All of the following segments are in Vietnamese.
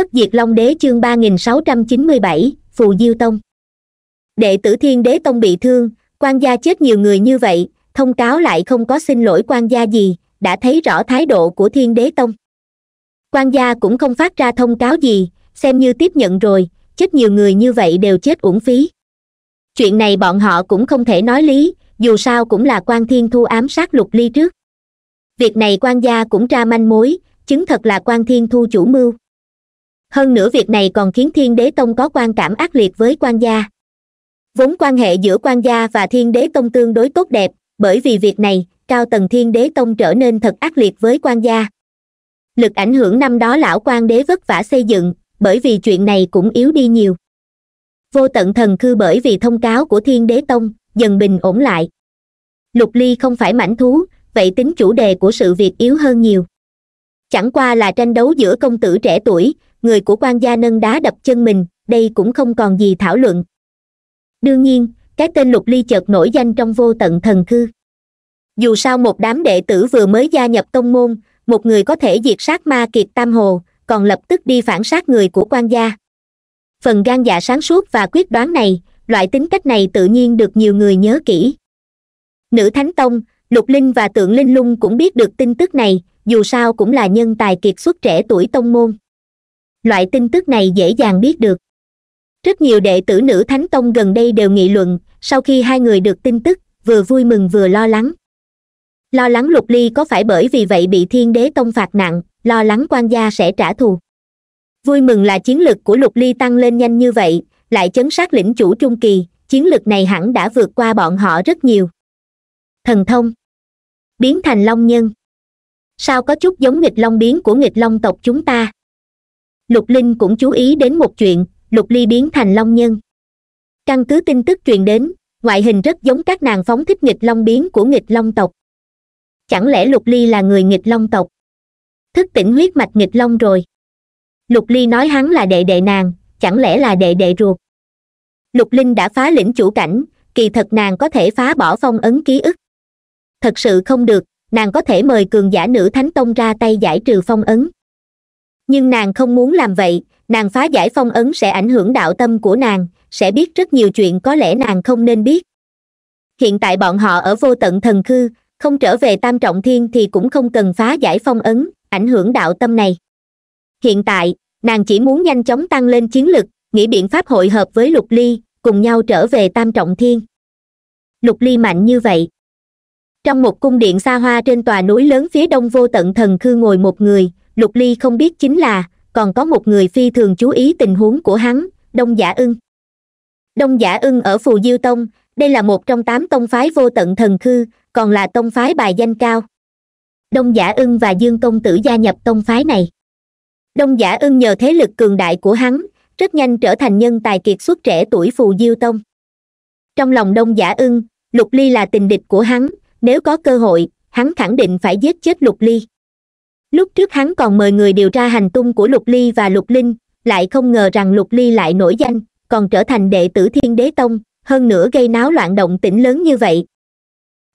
bất diệt long đế chương ba nghìn sáu trăm chín mươi bảy phù diêu tông đệ tử thiên đế tông bị thương quan gia chết nhiều người như vậy thông cáo lại không có xin lỗi quan gia gì đã thấy rõ thái độ của thiên đế tông quan gia cũng không phát ra thông cáo gì xem như tiếp nhận rồi chết nhiều người như vậy đều chết uổng phí chuyện này bọn họ cũng không thể nói lý dù sao cũng là quan thiên thu ám sát lục ly trước việc này quan gia cũng ra manh mối chứng thật là quan thiên thu chủ mưu hơn nữa việc này còn khiến thiên đế tông có quan cảm ác liệt với quan gia vốn quan hệ giữa quan gia và thiên đế tông tương đối tốt đẹp bởi vì việc này cao tầng thiên đế tông trở nên thật ác liệt với quan gia lực ảnh hưởng năm đó lão quan đế vất vả xây dựng bởi vì chuyện này cũng yếu đi nhiều vô tận thần khư bởi vì thông cáo của thiên đế tông dần bình ổn lại lục ly không phải mảnh thú vậy tính chủ đề của sự việc yếu hơn nhiều chẳng qua là tranh đấu giữa công tử trẻ tuổi người của quan gia nâng đá đập chân mình đây cũng không còn gì thảo luận đương nhiên cái tên lục ly chợt nổi danh trong vô tận thần khư dù sao một đám đệ tử vừa mới gia nhập tông môn một người có thể diệt sát ma kiệt tam hồ còn lập tức đi phản sát người của quan gia phần gan dạ sáng suốt và quyết đoán này loại tính cách này tự nhiên được nhiều người nhớ kỹ nữ thánh tông lục linh và tượng linh lung cũng biết được tin tức này dù sao cũng là nhân tài kiệt xuất trẻ tuổi tông môn loại tin tức này dễ dàng biết được rất nhiều đệ tử nữ thánh tông gần đây đều nghị luận sau khi hai người được tin tức vừa vui mừng vừa lo lắng lo lắng lục ly có phải bởi vì vậy bị thiên đế tông phạt nặng lo lắng quan gia sẽ trả thù vui mừng là chiến lực của lục ly tăng lên nhanh như vậy lại chấn sát lĩnh chủ trung kỳ chiến lực này hẳn đã vượt qua bọn họ rất nhiều thần thông biến thành long nhân sao có chút giống nghịch long biến của nghịch long tộc chúng ta lục linh cũng chú ý đến một chuyện lục ly biến thành long nhân căn cứ tin tức truyền đến ngoại hình rất giống các nàng phóng thích nghịch long biến của nghịch long tộc chẳng lẽ lục ly là người nghịch long tộc thức tỉnh huyết mạch nghịch long rồi lục ly nói hắn là đệ đệ nàng chẳng lẽ là đệ đệ ruột lục linh đã phá lĩnh chủ cảnh kỳ thật nàng có thể phá bỏ phong ấn ký ức thật sự không được nàng có thể mời cường giả nữ thánh tông ra tay giải trừ phong ấn nhưng nàng không muốn làm vậy nàng phá giải phong ấn sẽ ảnh hưởng đạo tâm của nàng sẽ biết rất nhiều chuyện có lẽ nàng không nên biết hiện tại bọn họ ở vô tận thần khư không trở về tam trọng thiên thì cũng không cần phá giải phong ấn ảnh hưởng đạo tâm này hiện tại nàng chỉ muốn nhanh chóng tăng lên chiến lực nghĩ biện pháp hội hợp với lục ly cùng nhau trở về tam trọng thiên lục ly mạnh như vậy trong một cung điện xa hoa trên tòa núi lớn phía đông vô tận thần khư ngồi một người lục ly không biết chính là còn có một người phi thường chú ý tình huống của hắn đông giả ưng đông giả ưng ở phù diêu tông đây là một trong tám tông phái vô tận thần khư còn là tông phái bài danh cao đông giả ưng và dương công tử gia nhập tông phái này đông giả ưng nhờ thế lực cường đại của hắn rất nhanh trở thành nhân tài kiệt xuất trẻ tuổi phù diêu tông trong lòng đông giả ưng lục ly là tình địch của hắn nếu có cơ hội hắn khẳng định phải giết chết lục ly lúc trước hắn còn mời người điều tra hành tung của lục ly và lục linh lại không ngờ rằng lục ly lại nổi danh còn trở thành đệ tử thiên đế tông hơn nữa gây náo loạn động tĩnh lớn như vậy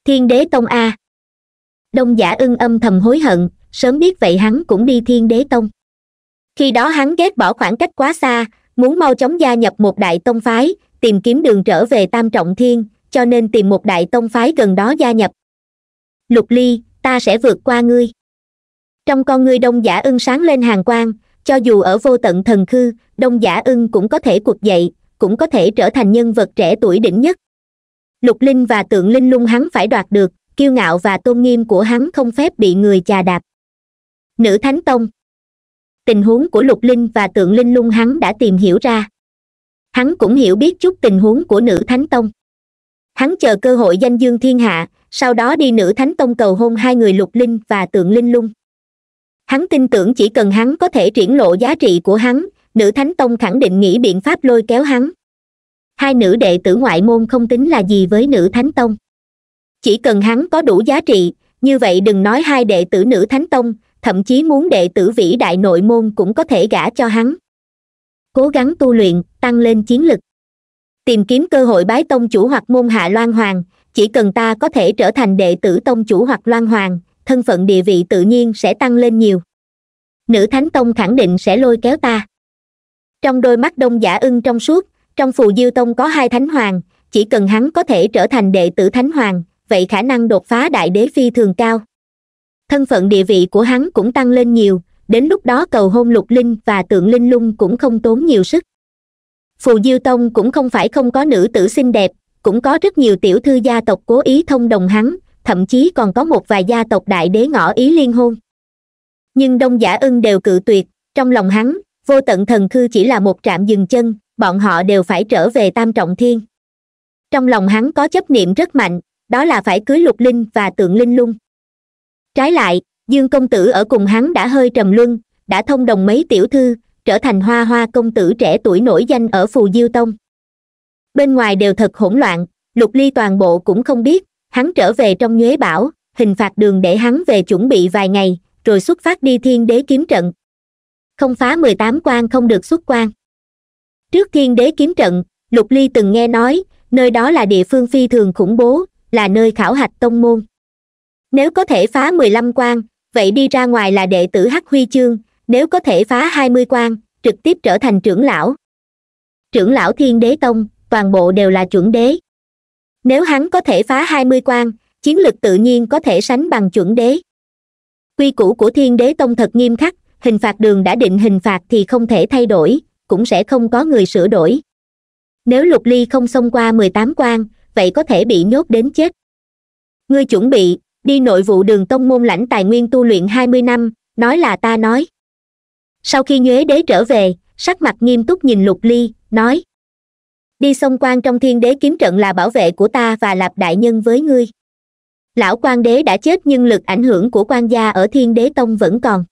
thiên đế tông a đông giả ưng âm thầm hối hận sớm biết vậy hắn cũng đi thiên đế tông khi đó hắn ghét bỏ khoảng cách quá xa muốn mau chóng gia nhập một đại tông phái tìm kiếm đường trở về tam trọng thiên cho nên tìm một đại tông phái gần đó gia nhập lục ly ta sẽ vượt qua ngươi trong con ngươi đông giả ưng sáng lên hàng quang cho dù ở vô tận thần khư đông giả ưng cũng có thể cuộc dậy cũng có thể trở thành nhân vật trẻ tuổi đỉnh nhất lục linh và tượng linh lung hắn phải đoạt được kiêu ngạo và tôn nghiêm của hắn không phép bị người chà đạp nữ thánh tông tình huống của lục linh và tượng linh lung hắn đã tìm hiểu ra hắn cũng hiểu biết chút tình huống của nữ thánh tông hắn chờ cơ hội danh dương thiên hạ sau đó đi nữ thánh tông cầu hôn hai người lục linh và tượng linh lung hắn tin tưởng chỉ cần hắn có thể triển lộ giá trị của hắn nữ thánh tông khẳng định nghĩ biện pháp lôi kéo hắn hai nữ đệ tử ngoại môn không tính là gì với nữ thánh tông chỉ cần hắn có đủ giá trị như vậy đừng nói hai đệ tử nữ thánh tông thậm chí muốn đệ tử vĩ đại nội môn cũng có thể gả cho hắn cố gắng tu luyện tăng lên chiến lực tìm kiếm cơ hội bái tông chủ hoặc môn hạ loan hoàng chỉ cần ta có thể trở thành đệ tử tông chủ hoặc loan hoàng thân phận địa vị tự nhiên sẽ tăng lên nhiều nữ thánh tông khẳng định sẽ lôi kéo ta trong đôi mắt đông giả ưng trong suốt trong phù diêu tông có hai thánh hoàng chỉ cần hắn có thể trở thành đệ tử thánh hoàng vậy khả năng đột phá đại đế phi thường cao thân phận địa vị của hắn cũng tăng lên nhiều đến lúc đó cầu hôn lục linh và tượng linh lung cũng không tốn nhiều sức phù diêu tông cũng không phải không có nữ tử xinh đẹp cũng có rất nhiều tiểu thư gia tộc cố ý thông đồng hắn thậm chí còn có một vài gia tộc đại đế ngỏ ý liên hôn nhưng đông giả ưng đều cự tuyệt trong lòng hắn vô tận thần khư chỉ là một trạm dừng chân bọn họ đều phải trở về tam trọng thiên trong lòng hắn có chấp niệm rất mạnh đó là phải cưới lục linh và tượng linh lung trái lại dương công tử ở cùng hắn đã hơi trầm luân đã thông đồng mấy tiểu thư trở thành hoa hoa công tử trẻ tuổi nổi danh ở phù diêu tông bên ngoài đều thật hỗn loạn lục ly toàn bộ cũng không biết hắn trở về trong nhuế bảo hình phạt đường để hắn về chuẩn bị vài ngày rồi xuất phát đi thiên đế kiếm trận không phá mười tám quan không được xuất quan trước thiên đế kiếm trận lục ly từng nghe nói nơi đó là địa phương phi thường khủng bố là nơi khảo hạch tông môn nếu có thể phá mười lăm quan vậy đi ra ngoài là đệ tử hắc huy chương nếu có thể phá hai mươi quan trực tiếp trở thành trưởng lão trưởng lão thiên đế tông toàn bộ đều là chuẩn đế nếu hắn có thể phá hai mươi quan chiến lực tự nhiên có thể sánh bằng chuẩn đế quy củ của thiên đế tông thật nghiêm khắc hình phạt đường đã định hình phạt thì không thể thay đổi cũng sẽ không có người sửa đổi nếu lục ly không xông qua mười tám quan vậy có thể bị nhốt đến chết ngươi chuẩn bị đi nội vụ đường tông môn lãnh tài nguyên tu luyện hai mươi năm nói là ta nói sau khi nhuế đế trở về sắc mặt nghiêm túc nhìn lục ly nói đi xông quan trong thiên đế kiếm trận là bảo vệ của ta và lạp đại nhân với ngươi lão quan đế đã chết nhưng lực ảnh hưởng của quan gia ở thiên đế tông vẫn còn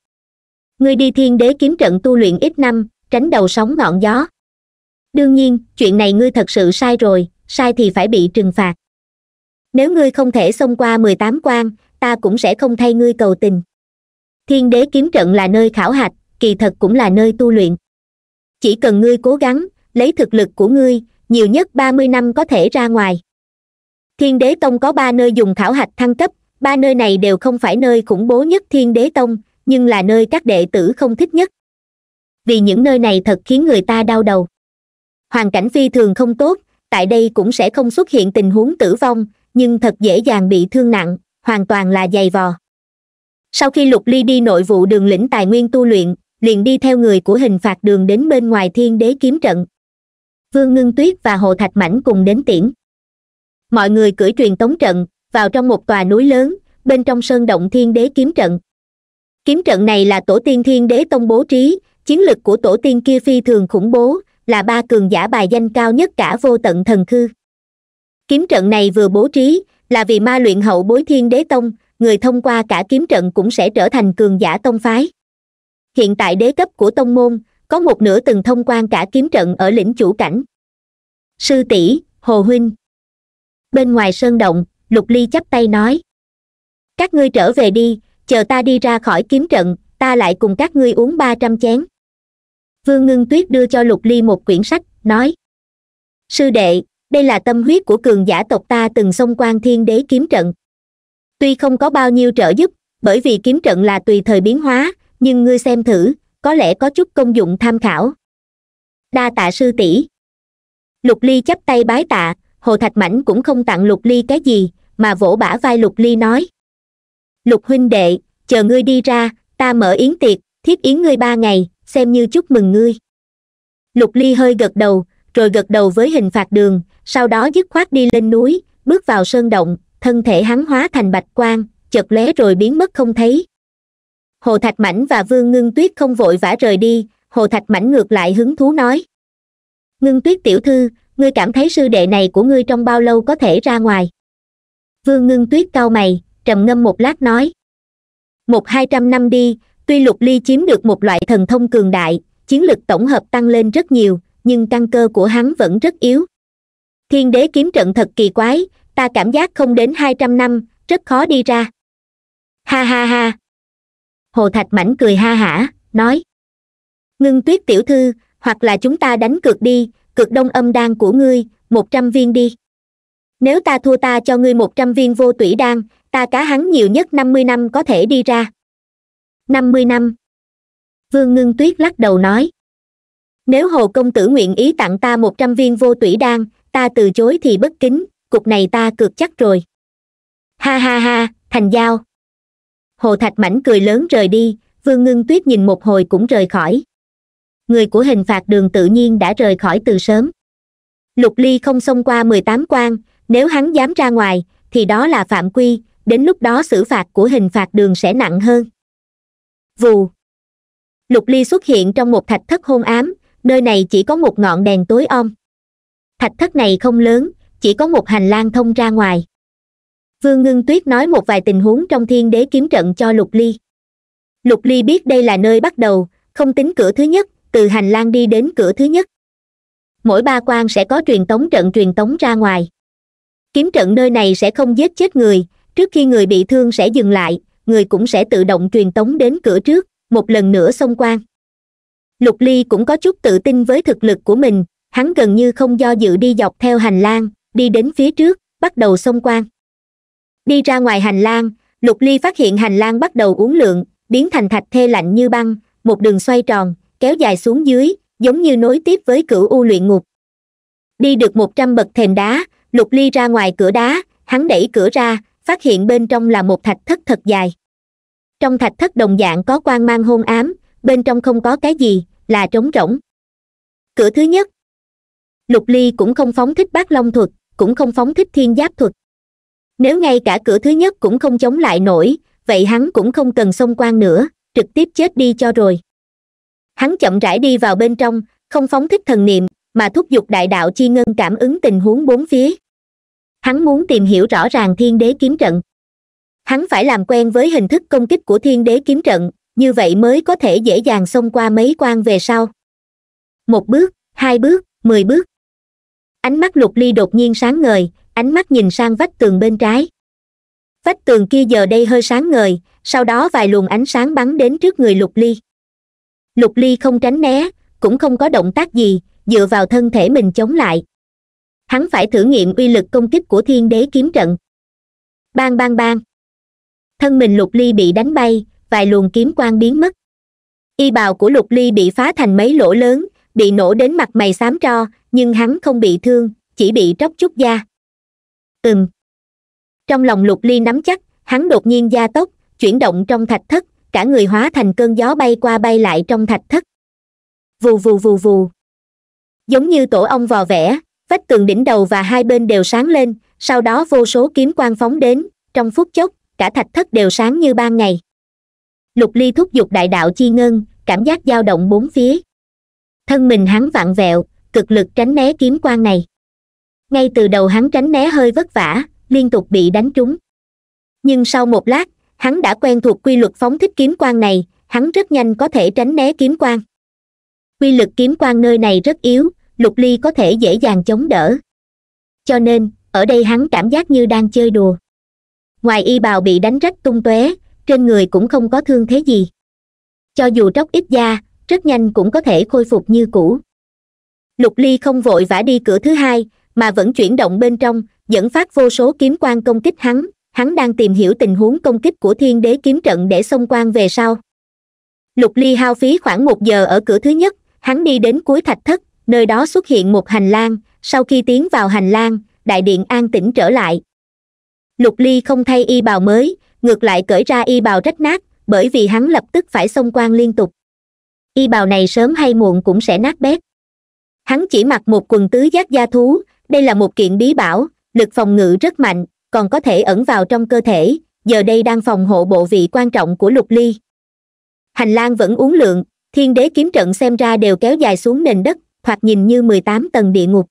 ngươi đi thiên đế kiếm trận tu luyện ít năm tránh đầu sóng ngọn gió đương nhiên chuyện này ngươi thật sự sai rồi sai thì phải bị trừng phạt nếu ngươi không thể xông qua mười tám quan ta cũng sẽ không thay ngươi cầu tình thiên đế kiếm trận là nơi khảo hạch kỳ thật cũng là nơi tu luyện chỉ cần ngươi cố gắng lấy thực lực của ngươi nhiều nhất ba mươi năm có thể ra ngoài thiên đế tông có ba nơi dùng khảo hạch thăng cấp ba nơi này đều không phải nơi khủng bố nhất thiên đế tông nhưng là nơi các đệ tử không thích nhất vì những nơi này thật khiến người ta đau đầu hoàn cảnh phi thường không tốt tại đây cũng sẽ không xuất hiện tình huống tử vong nhưng thật dễ dàng bị thương nặng hoàn toàn là dày vò sau khi lục ly đi nội vụ đường lĩnh tài nguyên tu luyện liền đi theo người của hình phạt đường đến bên ngoài thiên đế kiếm trận vương ngưng tuyết và hồ thạch mãnh cùng đến tiễn mọi người cưỡi truyền tống trận vào trong một tòa núi lớn bên trong sơn động thiên đế kiếm trận kiếm trận này là tổ tiên thiên đế tông bố trí chiến lực của tổ tiên kia phi thường khủng bố là ba cường giả bài danh cao nhất cả vô tận thần khư kiếm trận này vừa bố trí là vì ma luyện hậu bối thiên đế tông người thông qua cả kiếm trận cũng sẽ trở thành cường giả tông phái hiện tại đế cấp của tông môn có một nửa từng thông quan cả kiếm trận ở lĩnh chủ cảnh sư tỷ hồ huynh bên ngoài sơn động lục ly chắp tay nói các ngươi trở về đi chờ ta đi ra khỏi kiếm trận ta lại cùng các ngươi uống ba trăm chén vương ngưng tuyết đưa cho lục ly một quyển sách nói sư đệ đây là tâm huyết của cường giả tộc ta từng xông quan thiên đế kiếm trận tuy không có bao nhiêu trợ giúp bởi vì kiếm trận là tùy thời biến hóa nhưng ngươi xem thử có lẽ có chút công dụng tham khảo đa tạ sư tỷ lục ly chắp tay bái tạ hồ thạch mảnh cũng không tặng lục ly cái gì mà vỗ bả vai lục ly nói lục huynh đệ chờ ngươi đi ra ta mở yến tiệc thiết yến ngươi ba ngày xem như chúc mừng ngươi lục ly hơi gật đầu rồi gật đầu với hình phạt đường sau đó dứt khoát đi lên núi bước vào sơn động thân thể hắn hóa thành bạch quang chật lé rồi biến mất không thấy hồ thạch mãnh và vương ngưng tuyết không vội vã rời đi hồ thạch mãnh ngược lại hứng thú nói ngưng tuyết tiểu thư ngươi cảm thấy sư đệ này của ngươi trong bao lâu có thể ra ngoài vương ngưng tuyết cau mày trầm ngâm một lát nói một hai trăm năm đi tuy lục ly chiếm được một loại thần thông cường đại chiến lực tổng hợp tăng lên rất nhiều nhưng căn cơ của hắn vẫn rất yếu thiên đế kiếm trận thật kỳ quái ta cảm giác không đến hai trăm năm rất khó đi ra ha ha ha hồ thạch mãnh cười ha hả nói ngưng tuyết tiểu thư hoặc là chúng ta đánh cược đi cược đông âm đan của ngươi một trăm viên đi nếu ta thua ta cho ngươi một trăm viên vô tủy đan ta cá hắn nhiều nhất năm mươi năm có thể đi ra năm mươi năm vương ngưng tuyết lắc đầu nói nếu hồ công tử nguyện ý tặng ta một trăm viên vô tủy đan ta từ chối thì bất kính cục này ta cược chắc rồi ha ha ha thành giao hồ thạch mảnh cười lớn rời đi vương ngưng tuyết nhìn một hồi cũng rời khỏi người của hình phạt đường tự nhiên đã rời khỏi từ sớm lục ly không xông qua mười tám quan nếu hắn dám ra ngoài thì đó là phạm quy đến lúc đó xử phạt của hình phạt đường sẽ nặng hơn vù lục ly xuất hiện trong một thạch thất hôn ám nơi này chỉ có một ngọn đèn tối om thạch thất này không lớn chỉ có một hành lang thông ra ngoài vương ngưng tuyết nói một vài tình huống trong thiên đế kiếm trận cho lục ly lục ly biết đây là nơi bắt đầu không tính cửa thứ nhất từ hành lang đi đến cửa thứ nhất mỗi ba quan sẽ có truyền tống trận truyền tống ra ngoài kiếm trận nơi này sẽ không giết chết người trước khi người bị thương sẽ dừng lại người cũng sẽ tự động truyền tống đến cửa trước một lần nữa xông quan lục ly cũng có chút tự tin với thực lực của mình hắn gần như không do dự đi dọc theo hành lang đi đến phía trước bắt đầu xông quan đi ra ngoài hành lang lục ly phát hiện hành lang bắt đầu uốn lượn biến thành thạch thê lạnh như băng một đường xoay tròn kéo dài xuống dưới giống như nối tiếp với cửu u luyện ngục đi được một trăm bậc thềm đá lục ly ra ngoài cửa đá hắn đẩy cửa ra phát hiện bên trong là một thạch thất thật dài trong thạch thất đồng dạng có quan mang hôn ám bên trong không có cái gì là trống rỗng cửa thứ nhất lục ly cũng không phóng thích bát long thuật cũng không phóng thích thiên giáp thuật nếu ngay cả cửa thứ nhất cũng không chống lại nổi vậy hắn cũng không cần xông quan nữa trực tiếp chết đi cho rồi hắn chậm rãi đi vào bên trong không phóng thích thần niệm mà thúc giục đại đạo chi ngân cảm ứng tình huống bốn phía hắn muốn tìm hiểu rõ ràng thiên đế kiếm trận hắn phải làm quen với hình thức công kích của thiên đế kiếm trận như vậy mới có thể dễ dàng xông qua mấy quan về sau một bước hai bước mười bước ánh mắt lục ly đột nhiên sáng ngời ánh mắt nhìn sang vách tường bên trái vách tường kia giờ đây hơi sáng ngời sau đó vài luồng ánh sáng bắn đến trước người lục ly lục ly không tránh né cũng không có động tác gì dựa vào thân thể mình chống lại hắn phải thử nghiệm uy lực công kích của thiên đế kiếm trận bang bang bang thân mình lục ly bị đánh bay vài luồng kiếm quang biến mất y bào của lục ly bị phá thành mấy lỗ lớn bị nổ đến mặt mày xám tro nhưng hắn không bị thương chỉ bị tróc chút da ừm trong lòng lục ly nắm chắc hắn đột nhiên gia tốc chuyển động trong thạch thất cả người hóa thành cơn gió bay qua bay lại trong thạch thất vù vù vù vù giống như tổ ong vò vẽ vách tường đỉnh đầu và hai bên đều sáng lên sau đó vô số kiếm quan phóng đến trong phút chốc cả thạch thất đều sáng như ban ngày lục ly thúc giục đại đạo chi ngân cảm giác dao động bốn phía thân mình hắn vặn vẹo cực lực tránh né kiếm quan này ngay từ đầu hắn tránh né hơi vất vả liên tục bị đánh trúng nhưng sau một lát hắn đã quen thuộc quy luật phóng thích kiếm quan này hắn rất nhanh có thể tránh né kiếm quan quy lực kiếm quan nơi này rất yếu lục ly có thể dễ dàng chống đỡ cho nên ở đây hắn cảm giác như đang chơi đùa ngoài y bào bị đánh rách tung tóe trên người cũng không có thương thế gì cho dù tróc ít da rất nhanh cũng có thể khôi phục như cũ lục ly không vội vã đi cửa thứ hai mà vẫn chuyển động bên trong dẫn phát vô số kiếm quan công kích hắn hắn đang tìm hiểu tình huống công kích của thiên đế kiếm trận để xông quan về sau lục ly hao phí khoảng một giờ ở cửa thứ nhất hắn đi đến cuối thạch thất nơi đó xuất hiện một hành lang sau khi tiến vào hành lang đại điện an tĩnh trở lại lục ly không thay y bào mới ngược lại cởi ra y bào rách nát bởi vì hắn lập tức phải xông quan liên tục y bào này sớm hay muộn cũng sẽ nát bét hắn chỉ mặc một quần tứ giác da thú đây là một kiện bí bảo lực phòng ngự rất mạnh còn có thể ẩn vào trong cơ thể giờ đây đang phòng hộ bộ vị quan trọng của lục ly hành lang vẫn uốn lượn thiên đế kiếm trận xem ra đều kéo dài xuống nền đất hoặc nhìn như mười tám tầng địa ngục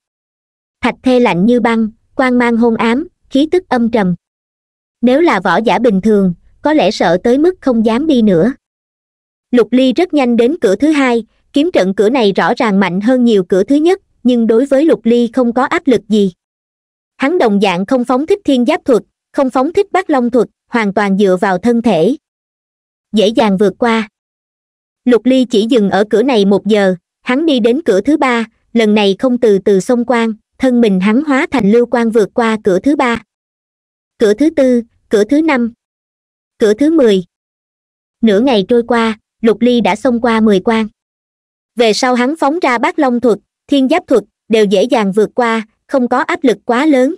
thạch thê lạnh như băng quan mang hôn ám khí tức âm trầm nếu là võ giả bình thường có lẽ sợ tới mức không dám đi nữa lục ly rất nhanh đến cửa thứ hai kiếm trận cửa này rõ ràng mạnh hơn nhiều cửa thứ nhất nhưng đối với lục ly không có áp lực gì hắn đồng dạng không phóng thích thiên giáp thuật không phóng thích bát long thuật hoàn toàn dựa vào thân thể dễ dàng vượt qua lục ly chỉ dừng ở cửa này một giờ hắn đi đến cửa thứ ba lần này không từ từ xông quan thân mình hắn hóa thành lưu quan vượt qua cửa thứ ba cửa thứ tư cửa thứ năm cửa thứ mười nửa ngày trôi qua lục ly đã xông qua mười quan về sau hắn phóng ra bát long thuật thiên giáp thuật đều dễ dàng vượt qua không có áp lực quá lớn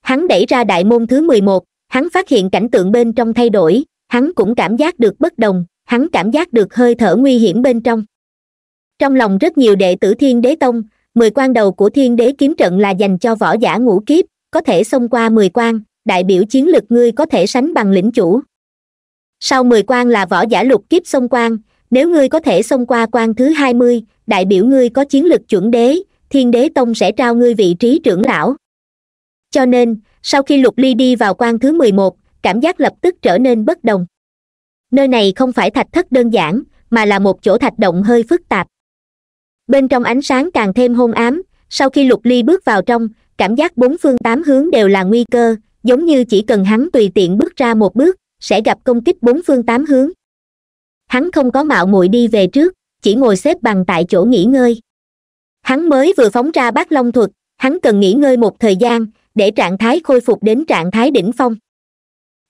hắn đẩy ra đại môn thứ mười một hắn phát hiện cảnh tượng bên trong thay đổi hắn cũng cảm giác được bất đồng hắn cảm giác được hơi thở nguy hiểm bên trong trong lòng rất nhiều đệ tử thiên đế tông mười quan đầu của thiên đế kiếm trận là dành cho võ giả ngũ kiếp có thể xông qua mười quan đại biểu chiến lực ngươi có thể sánh bằng lĩnh chủ sau mười quan là võ giả lục kiếp xông quan nếu ngươi có thể xông qua quan thứ hai mươi đại biểu ngươi có chiến lược chuẩn đế thiên đế tông sẽ trao ngươi vị trí trưởng lão cho nên sau khi lục ly đi vào quan thứ mười một cảm giác lập tức trở nên bất đồng nơi này không phải thạch thất đơn giản mà là một chỗ thạch động hơi phức tạp bên trong ánh sáng càng thêm hôn ám sau khi lục ly bước vào trong cảm giác bốn phương tám hướng đều là nguy cơ giống như chỉ cần hắn tùy tiện bước ra một bước sẽ gặp công kích bốn phương tám hướng hắn không có mạo muội đi về trước chỉ ngồi xếp bằng tại chỗ nghỉ ngơi hắn mới vừa phóng ra bát long thuật hắn cần nghỉ ngơi một thời gian để trạng thái khôi phục đến trạng thái đỉnh phong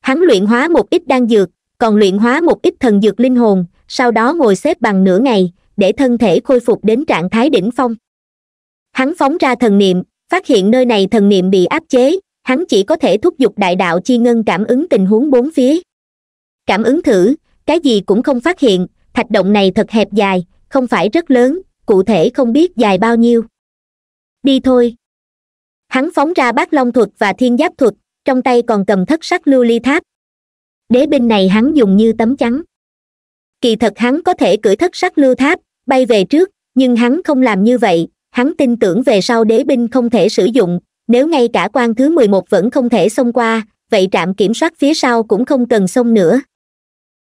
hắn luyện hóa một ít đan dược còn luyện hóa một ít thần dược linh hồn sau đó ngồi xếp bằng nửa ngày để thân thể khôi phục đến trạng thái đỉnh phong hắn phóng ra thần niệm phát hiện nơi này thần niệm bị áp chế hắn chỉ có thể thúc giục đại đạo chi ngân cảm ứng tình huống bốn phía cảm ứng thử cái gì cũng không phát hiện thạch động này thật hẹp dài không phải rất lớn cụ thể không biết dài bao nhiêu đi thôi hắn phóng ra bát long thuật và thiên giáp thuật trong tay còn cầm thất sắc lưu ly tháp đế binh này hắn dùng như tấm chắn kỳ thật hắn có thể cưỡi thất sắc lưu tháp bay về trước nhưng hắn không làm như vậy hắn tin tưởng về sau đế binh không thể sử dụng nếu ngay cả quan thứ mười một vẫn không thể xông qua vậy trạm kiểm soát phía sau cũng không cần xông nữa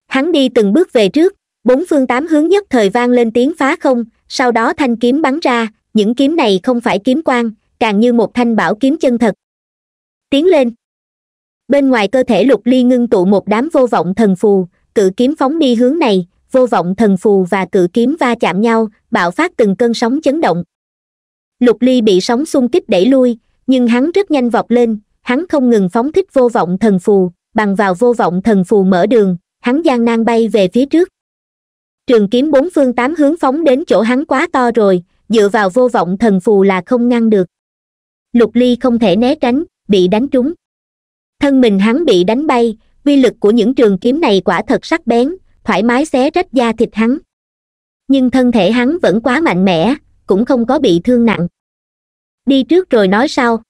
hắn đi từng bước về trước bốn phương tám hướng nhất thời vang lên tiếng phá không sau đó thanh kiếm bắn ra những kiếm này không phải kiếm quang càng như một thanh bảo kiếm chân thật tiến lên bên ngoài cơ thể lục ly ngưng tụ một đám vô vọng thần phù cự kiếm phóng đi hướng này vô vọng thần phù và cự kiếm va chạm nhau bạo phát từng cơn sóng chấn động lục ly bị sóng xung kích đẩy lui nhưng hắn rất nhanh vọt lên hắn không ngừng phóng thích vô vọng thần phù bằng vào vô vọng thần phù mở đường hắn gian nan bay về phía trước trường kiếm bốn phương tám hướng phóng đến chỗ hắn quá to rồi dựa vào vô vọng thần phù là không ngăn được lục ly không thể né tránh bị đánh trúng thân mình hắn bị đánh bay uy lực của những trường kiếm này quả thật sắc bén thoải mái xé rách da thịt hắn nhưng thân thể hắn vẫn quá mạnh mẽ cũng không có bị thương nặng đi trước rồi nói sau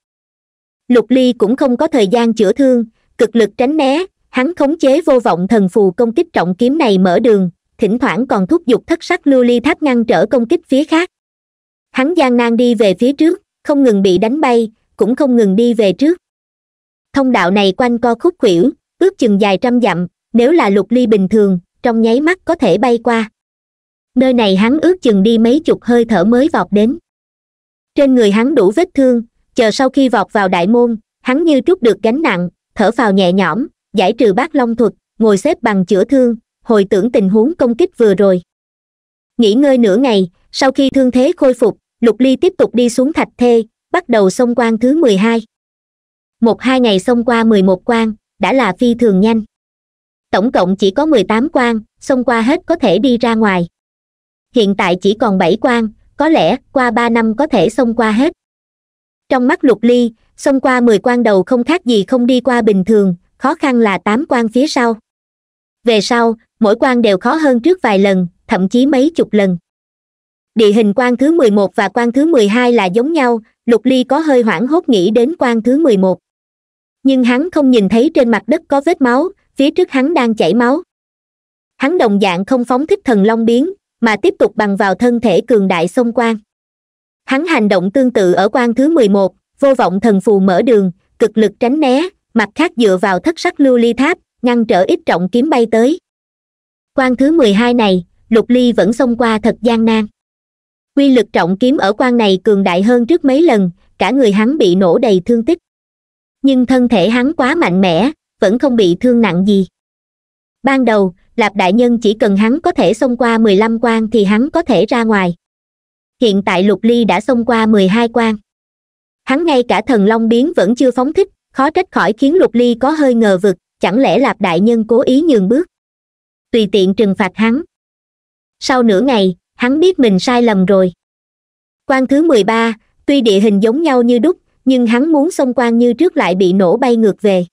lục ly cũng không có thời gian chữa thương cực lực tránh né hắn khống chế vô vọng thần phù công kích trọng kiếm này mở đường thỉnh thoảng còn thúc giục thất sắc lưu ly tháp ngăn trở công kích phía khác hắn gian nan đi về phía trước không ngừng bị đánh bay cũng không ngừng đi về trước thông đạo này quanh co khúc khuỷu ước chừng dài trăm dặm nếu là lục ly bình thường trong nháy mắt có thể bay qua nơi này hắn ước chừng đi mấy chục hơi thở mới vọt đến trên người hắn đủ vết thương chờ sau khi vọt vào đại môn hắn như trút được gánh nặng thở phào nhẹ nhõm giải trừ bác long thuật ngồi xếp bằng chữa thương hồi tưởng tình huống công kích vừa rồi nghỉ ngơi nửa ngày sau khi thương thế khôi phục lục ly tiếp tục đi xuống thạch thê bắt đầu xông quan thứ mười hai một hai ngày xông qua mười một quan đã là phi thường nhanh tổng cộng chỉ có mười tám quan xông qua hết có thể đi ra ngoài hiện tại chỉ còn bảy quan có lẽ qua ba năm có thể xông qua hết trong mắt lục ly xông qua mười quan đầu không khác gì không đi qua bình thường khó khăn là tám quan phía sau về sau mỗi quan đều khó hơn trước vài lần thậm chí mấy chục lần địa hình quan thứ mười một và quan thứ mười hai là giống nhau lục ly có hơi hoảng hốt nghĩ đến quan thứ mười một nhưng hắn không nhìn thấy trên mặt đất có vết máu phía trước hắn đang chảy máu hắn đồng dạng không phóng thích thần long biến mà tiếp tục bằng vào thân thể cường đại xông quan hắn hành động tương tự ở quan thứ mười một vô vọng thần phù mở đường cực lực tránh né mặt khác dựa vào thất sắc lưu ly tháp ngăn trở ít trọng kiếm bay tới quan thứ mười hai này lục ly vẫn xông qua thật gian nan quy lực trọng kiếm ở quan này cường đại hơn trước mấy lần cả người hắn bị nổ đầy thương tích nhưng thân thể hắn quá mạnh mẽ vẫn không bị thương nặng gì ban đầu lạp đại nhân chỉ cần hắn có thể xông qua mười lăm quan thì hắn có thể ra ngoài hiện tại lục ly đã xông qua mười hai quan hắn ngay cả thần long biến vẫn chưa phóng thích khó trách khỏi khiến lục ly có hơi ngờ vực chẳng lẽ lạp đại nhân cố ý nhường bước tùy tiện trừng phạt hắn sau nửa ngày hắn biết mình sai lầm rồi quan thứ mười ba tuy địa hình giống nhau như đúc nhưng hắn muốn xông quan như trước lại bị nổ bay ngược về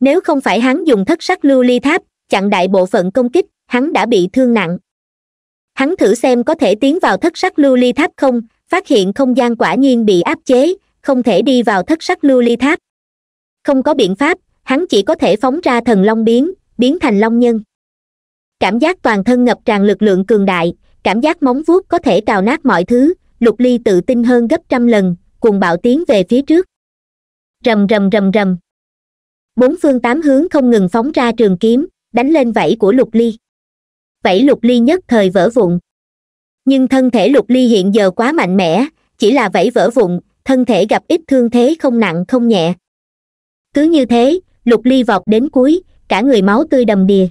nếu không phải hắn dùng thất sắc lưu ly tháp chặn đại bộ phận công kích hắn đã bị thương nặng hắn thử xem có thể tiến vào thất sắc lưu ly tháp không phát hiện không gian quả nhiên bị áp chế không thể đi vào thất sắc lưu ly tháp không có biện pháp hắn chỉ có thể phóng ra thần long biến biến thành long nhân cảm giác toàn thân ngập tràn lực lượng cường đại cảm giác móng vuốt có thể cào nát mọi thứ lục ly tự tin hơn gấp trăm lần cùng bạo tiến về phía trước rầm rầm rầm rầm bốn phương tám hướng không ngừng phóng ra trường kiếm đánh lên vẫy của lục ly vẫy lục ly nhất thời vỡ vụn nhưng thân thể lục ly hiện giờ quá mạnh mẽ chỉ là vẫy vỡ vụn thân thể gặp ít thương thế không nặng không nhẹ cứ như thế lục ly vọt đến cuối cả người máu tươi đầm đìa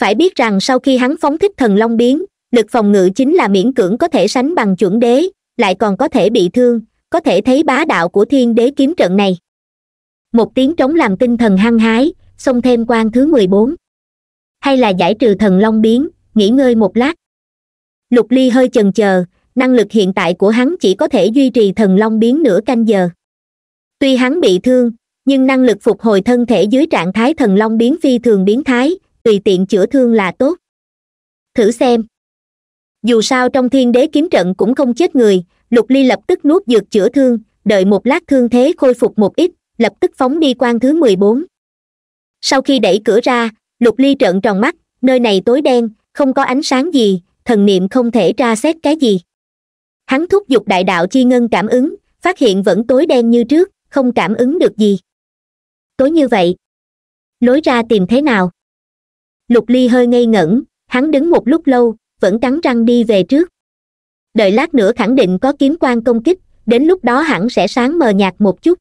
phải biết rằng sau khi hắn phóng thích thần long biến lực phòng ngự chính là miễn cưỡng có thể sánh bằng chuẩn đế lại còn có thể bị thương có thể thấy bá đạo của thiên đế kiếm trận này một tiếng trống làm tinh thần hăng hái xông thêm quan thứ mười bốn hay là giải trừ thần long biến nghỉ ngơi một lát lục ly hơi chần chờ năng lực hiện tại của hắn chỉ có thể duy trì thần long biến nửa canh giờ tuy hắn bị thương nhưng năng lực phục hồi thân thể dưới trạng thái thần long biến phi thường biến thái tùy tiện chữa thương là tốt thử xem dù sao trong thiên đế kiếm trận cũng không chết người lục ly lập tức nuốt dược chữa thương đợi một lát thương thế khôi phục một ít lập tức phóng đi quan thứ mười bốn sau khi đẩy cửa ra lục ly trợn tròn mắt nơi này tối đen không có ánh sáng gì thần niệm không thể tra xét cái gì hắn thúc giục đại đạo chi ngân cảm ứng phát hiện vẫn tối đen như trước không cảm ứng được gì tối như vậy lối ra tìm thế nào lục ly hơi ngây ngẩn hắn đứng một lúc lâu vẫn cắn răng đi về trước đợi lát nữa khẳng định có kiếm quan công kích đến lúc đó hẳn sẽ sáng mờ nhạt một chút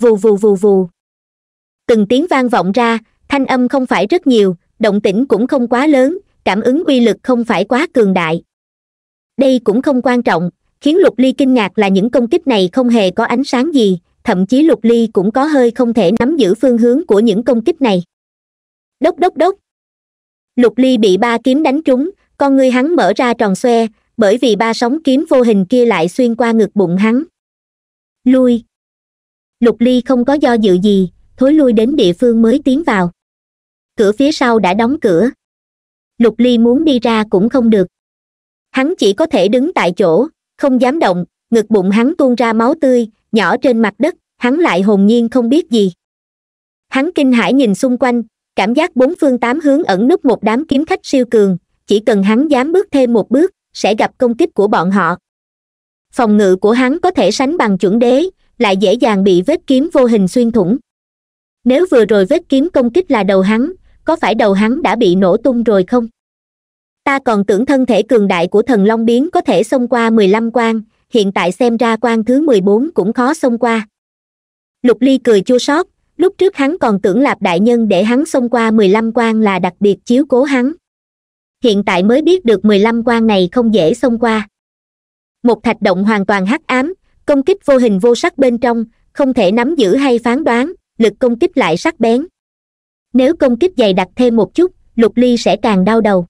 vù vù vù vù từng tiếng vang vọng ra thanh âm không phải rất nhiều động tĩnh cũng không quá lớn cảm ứng uy lực không phải quá cường đại đây cũng không quan trọng khiến lục ly kinh ngạc là những công kích này không hề có ánh sáng gì thậm chí lục ly cũng có hơi không thể nắm giữ phương hướng của những công kích này đốc đốc đốc lục ly bị ba kiếm đánh trúng con ngươi hắn mở ra tròn xoe bởi vì ba sóng kiếm vô hình kia lại xuyên qua ngực bụng hắn lui lục ly không có do dự gì thối lui đến địa phương mới tiến vào cửa phía sau đã đóng cửa lục ly muốn đi ra cũng không được hắn chỉ có thể đứng tại chỗ không dám động ngực bụng hắn tuôn ra máu tươi nhỏ trên mặt đất hắn lại hồn nhiên không biết gì hắn kinh hãi nhìn xung quanh cảm giác bốn phương tám hướng ẩn núp một đám kiếm khách siêu cường chỉ cần hắn dám bước thêm một bước sẽ gặp công kích của bọn họ phòng ngự của hắn có thể sánh bằng chuẩn đế lại dễ dàng bị vết kiếm vô hình xuyên thủng nếu vừa rồi vết kiếm công kích là đầu hắn có phải đầu hắn đã bị nổ tung rồi không ta còn tưởng thân thể cường đại của thần long biến có thể xông qua mười lăm quan hiện tại xem ra quan thứ mười bốn cũng khó xông qua lục ly cười chua sót lúc trước hắn còn tưởng lạp đại nhân để hắn xông qua mười lăm quan là đặc biệt chiếu cố hắn hiện tại mới biết được mười lăm quan này không dễ xông qua một thạch động hoàn toàn hắc ám công kích vô hình vô sắc bên trong không thể nắm giữ hay phán đoán lực công kích lại sắc bén nếu công kích dày đặc thêm một chút lục ly sẽ càng đau đầu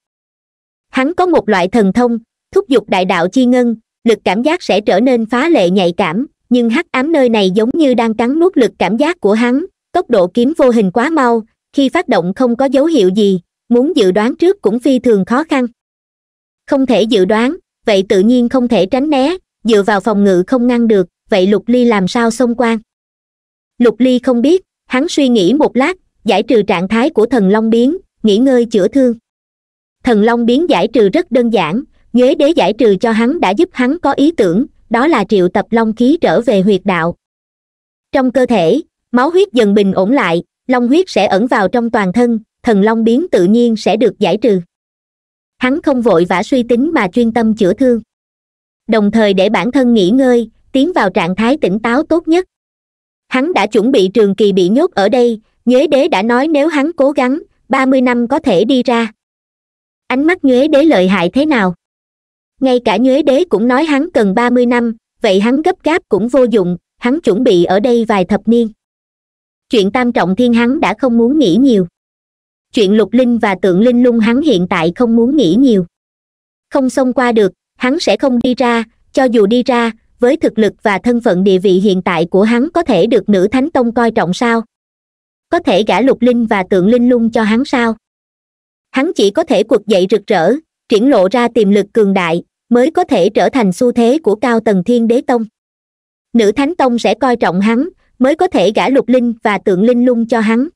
hắn có một loại thần thông thúc giục đại đạo chi ngân lực cảm giác sẽ trở nên phá lệ nhạy cảm nhưng hắc ám nơi này giống như đang cắn nuốt lực cảm giác của hắn tốc độ kiếm vô hình quá mau khi phát động không có dấu hiệu gì muốn dự đoán trước cũng phi thường khó khăn không thể dự đoán vậy tự nhiên không thể tránh né dựa vào phòng ngự không ngăn được vậy lục ly làm sao xông quan lục ly không biết hắn suy nghĩ một lát giải trừ trạng thái của thần long biến nghỉ ngơi chữa thương thần long biến giải trừ rất đơn giản nhuế đế giải trừ cho hắn đã giúp hắn có ý tưởng đó là triệu tập long khí trở về huyệt đạo trong cơ thể máu huyết dần bình ổn lại long huyết sẽ ẩn vào trong toàn thân thần long biến tự nhiên sẽ được giải trừ hắn không vội vã suy tính mà chuyên tâm chữa thương đồng thời để bản thân nghỉ ngơi tiến vào trạng thái tỉnh táo tốt nhất hắn đã chuẩn bị trường kỳ bị nhốt ở đây nhuế đế đã nói nếu hắn cố gắng ba mươi năm có thể đi ra ánh mắt nhuế đế lợi hại thế nào ngay cả nhuế đế cũng nói hắn cần ba mươi năm vậy hắn gấp gáp cũng vô dụng hắn chuẩn bị ở đây vài thập niên chuyện tam trọng thiên hắn đã không muốn nghĩ nhiều chuyện lục linh và tượng linh lung hắn hiện tại không muốn nghĩ nhiều không xông qua được hắn sẽ không đi ra cho dù đi ra với thực lực và thân phận địa vị hiện tại của hắn có thể được nữ thánh tông coi trọng sao có thể gả lục linh và tượng linh lung cho hắn sao hắn chỉ có thể quật dậy rực rỡ triển lộ ra tiềm lực cường đại mới có thể trở thành xu thế của cao tầng thiên đế tông nữ thánh tông sẽ coi trọng hắn mới có thể gả lục linh và tượng linh lung cho hắn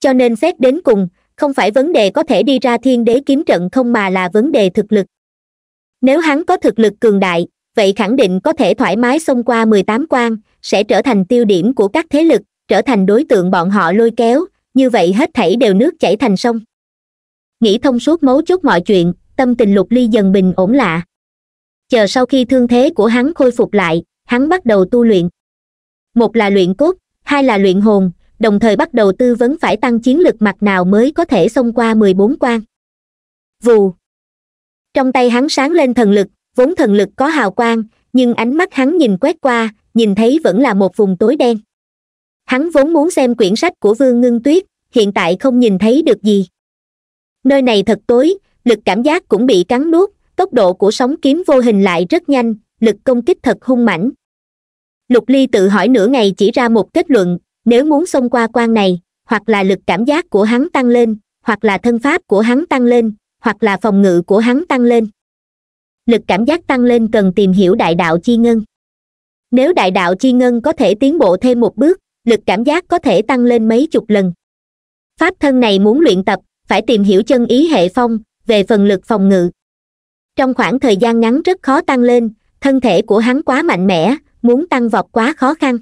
cho nên xét đến cùng không phải vấn đề có thể đi ra thiên đế kiếm trận không mà là vấn đề thực lực nếu hắn có thực lực cường đại vậy khẳng định có thể thoải mái xông qua mười tám quan sẽ trở thành tiêu điểm của các thế lực trở thành đối tượng bọn họ lôi kéo như vậy hết thảy đều nước chảy thành sông nghĩ thông suốt mấu chốt mọi chuyện tâm tình lục ly dần bình ổn lạ chờ sau khi thương thế của hắn khôi phục lại hắn bắt đầu tu luyện một là luyện cốt hai là luyện hồn đồng thời bắt đầu tư vấn phải tăng chiến lực mặt nào mới có thể xông qua mười bốn quan vù trong tay hắn sáng lên thần lực vốn thần lực có hào quang nhưng ánh mắt hắn nhìn quét qua nhìn thấy vẫn là một vùng tối đen hắn vốn muốn xem quyển sách của vương ngưng tuyết hiện tại không nhìn thấy được gì nơi này thật tối lực cảm giác cũng bị cắn nuốt tốc độ của sóng kiếm vô hình lại rất nhanh lực công kích thật hung mãnh lục ly tự hỏi nửa ngày chỉ ra một kết luận nếu muốn xông qua quan này hoặc là lực cảm giác của hắn tăng lên hoặc là thân pháp của hắn tăng lên hoặc là phòng ngự của hắn tăng lên lực cảm giác tăng lên cần tìm hiểu đại đạo chi ngân nếu đại đạo chi ngân có thể tiến bộ thêm một bước lực cảm giác có thể tăng lên mấy chục lần pháp thân này muốn luyện tập phải tìm hiểu chân ý hệ phong về phần lực phòng ngự trong khoảng thời gian ngắn rất khó tăng lên thân thể của hắn quá mạnh mẽ muốn tăng vọt quá khó khăn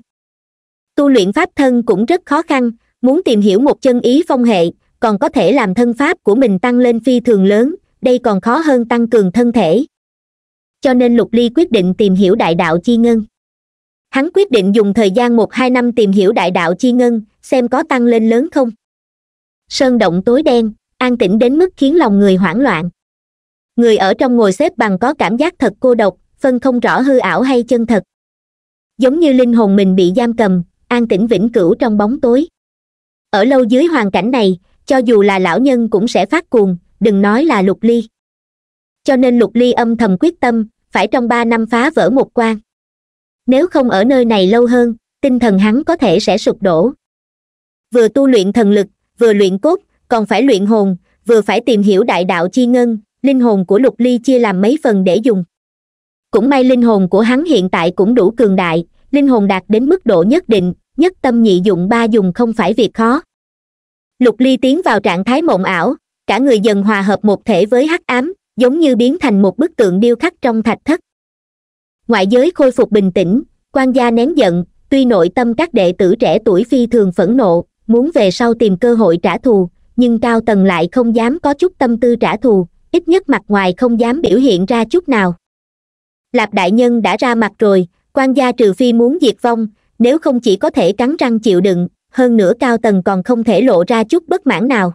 tu luyện pháp thân cũng rất khó khăn muốn tìm hiểu một chân ý phong hệ còn có thể làm thân pháp của mình tăng lên phi thường lớn đây còn khó hơn tăng cường thân thể cho nên lục ly quyết định tìm hiểu đại đạo chi ngân hắn quyết định dùng thời gian một hai năm tìm hiểu đại đạo chi ngân xem có tăng lên lớn không sơn động tối đen an tĩnh đến mức khiến lòng người hoảng loạn người ở trong ngồi xếp bằng có cảm giác thật cô độc phân không rõ hư ảo hay chân thật giống như linh hồn mình bị giam cầm an tĩnh vĩnh cửu trong bóng tối ở lâu dưới hoàn cảnh này cho dù là lão nhân cũng sẽ phát cuồng đừng nói là lục ly cho nên lục ly âm thầm quyết tâm phải trong ba năm phá vỡ một quan nếu không ở nơi này lâu hơn tinh thần hắn có thể sẽ sụp đổ vừa tu luyện thần lực vừa luyện cốt còn phải luyện hồn vừa phải tìm hiểu đại đạo chi ngân linh hồn của lục ly chia làm mấy phần để dùng cũng may linh hồn của hắn hiện tại cũng đủ cường đại linh hồn đạt đến mức độ nhất định nhất tâm nhị dụng ba dùng không phải việc khó lục ly tiến vào trạng thái mộng ảo cả người dần hòa hợp một thể với hắc ám giống như biến thành một bức tượng điêu khắc trong thạch thất ngoại giới khôi phục bình tĩnh quan gia nén giận tuy nội tâm các đệ tử trẻ tuổi phi thường phẫn nộ muốn về sau tìm cơ hội trả thù nhưng cao tần lại không dám có chút tâm tư trả thù ít nhất mặt ngoài không dám biểu hiện ra chút nào lạp đại nhân đã ra mặt rồi quan gia trừ phi muốn diệt vong nếu không chỉ có thể cắn răng chịu đựng hơn nữa cao tần còn không thể lộ ra chút bất mãn nào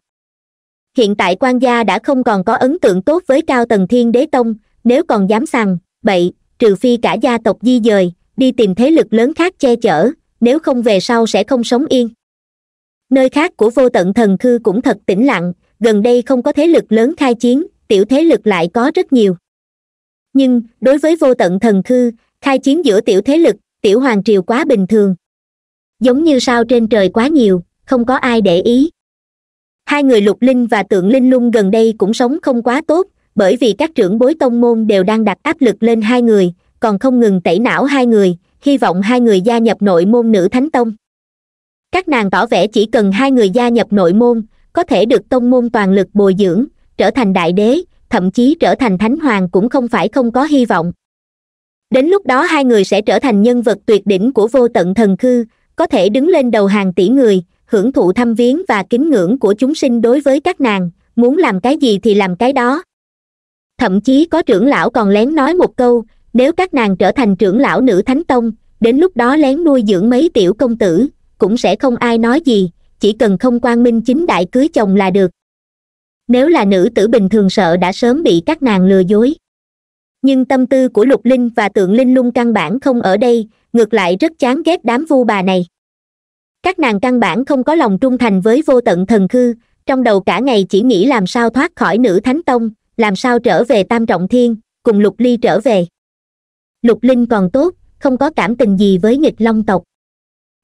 hiện tại quan gia đã không còn có ấn tượng tốt với cao tần thiên đế tông nếu còn dám sằng bậy trừ phi cả gia tộc di dời đi tìm thế lực lớn khác che chở nếu không về sau sẽ không sống yên nơi khác của vô tận thần khư cũng thật tĩnh lặng gần đây không có thế lực lớn khai chiến tiểu thế lực lại có rất nhiều nhưng đối với vô tận thần khư khai chiến giữa tiểu thế lực tiểu hoàng triều quá bình thường giống như sao trên trời quá nhiều không có ai để ý hai người lục linh và tượng linh lung gần đây cũng sống không quá tốt bởi vì các trưởng bối tông môn đều đang đặt áp lực lên hai người còn không ngừng tẩy não hai người hy vọng hai người gia nhập nội môn nữ thánh tông các nàng tỏ vẻ chỉ cần hai người gia nhập nội môn có thể được tông môn toàn lực bồi dưỡng trở thành đại đế thậm chí trở thành thánh hoàng cũng không phải không có hy vọng đến lúc đó hai người sẽ trở thành nhân vật tuyệt đỉnh của vô tận thần khư có thể đứng lên đầu hàng tỷ người hưởng thụ thăm viếng và kính ngưỡng của chúng sinh đối với các nàng muốn làm cái gì thì làm cái đó thậm chí có trưởng lão còn lén nói một câu nếu các nàng trở thành trưởng lão nữ thánh tông đến lúc đó lén nuôi dưỡng mấy tiểu công tử cũng sẽ không ai nói gì chỉ cần không quan minh chính đại cưới chồng là được nếu là nữ tử bình thường sợ đã sớm bị các nàng lừa dối nhưng tâm tư của lục linh và tượng linh lung căn bản không ở đây ngược lại rất chán ghét đám vu bà này các nàng căn bản không có lòng trung thành với vô tận thần khư trong đầu cả ngày chỉ nghĩ làm sao thoát khỏi nữ thánh tông làm sao trở về tam trọng thiên cùng lục ly trở về lục linh còn tốt không có cảm tình gì với nghịch long tộc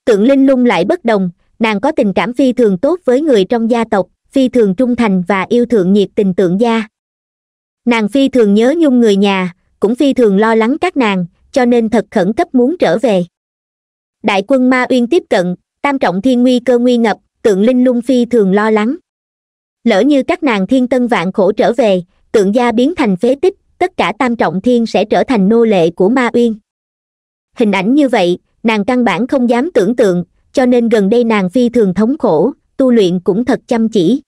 tượng linh lung lại bất đồng nàng có tình cảm phi thường tốt với người trong gia tộc phi thường trung thành và yêu thượng nhiệt tình tượng gia nàng phi thường nhớ nhung người nhà cũng phi thường lo lắng các nàng cho nên thật khẩn cấp muốn trở về đại quân ma uyên tiếp cận tam trọng thiên nguy cơ nguy ngập tượng linh lung phi thường lo lắng lỡ như các nàng thiên tân vạn khổ trở về tượng gia biến thành phế tích tất cả tam trọng thiên sẽ trở thành nô lệ của ma uyên hình ảnh như vậy nàng căn bản không dám tưởng tượng cho nên gần đây nàng phi thường thống khổ tu luyện cũng thật chăm chỉ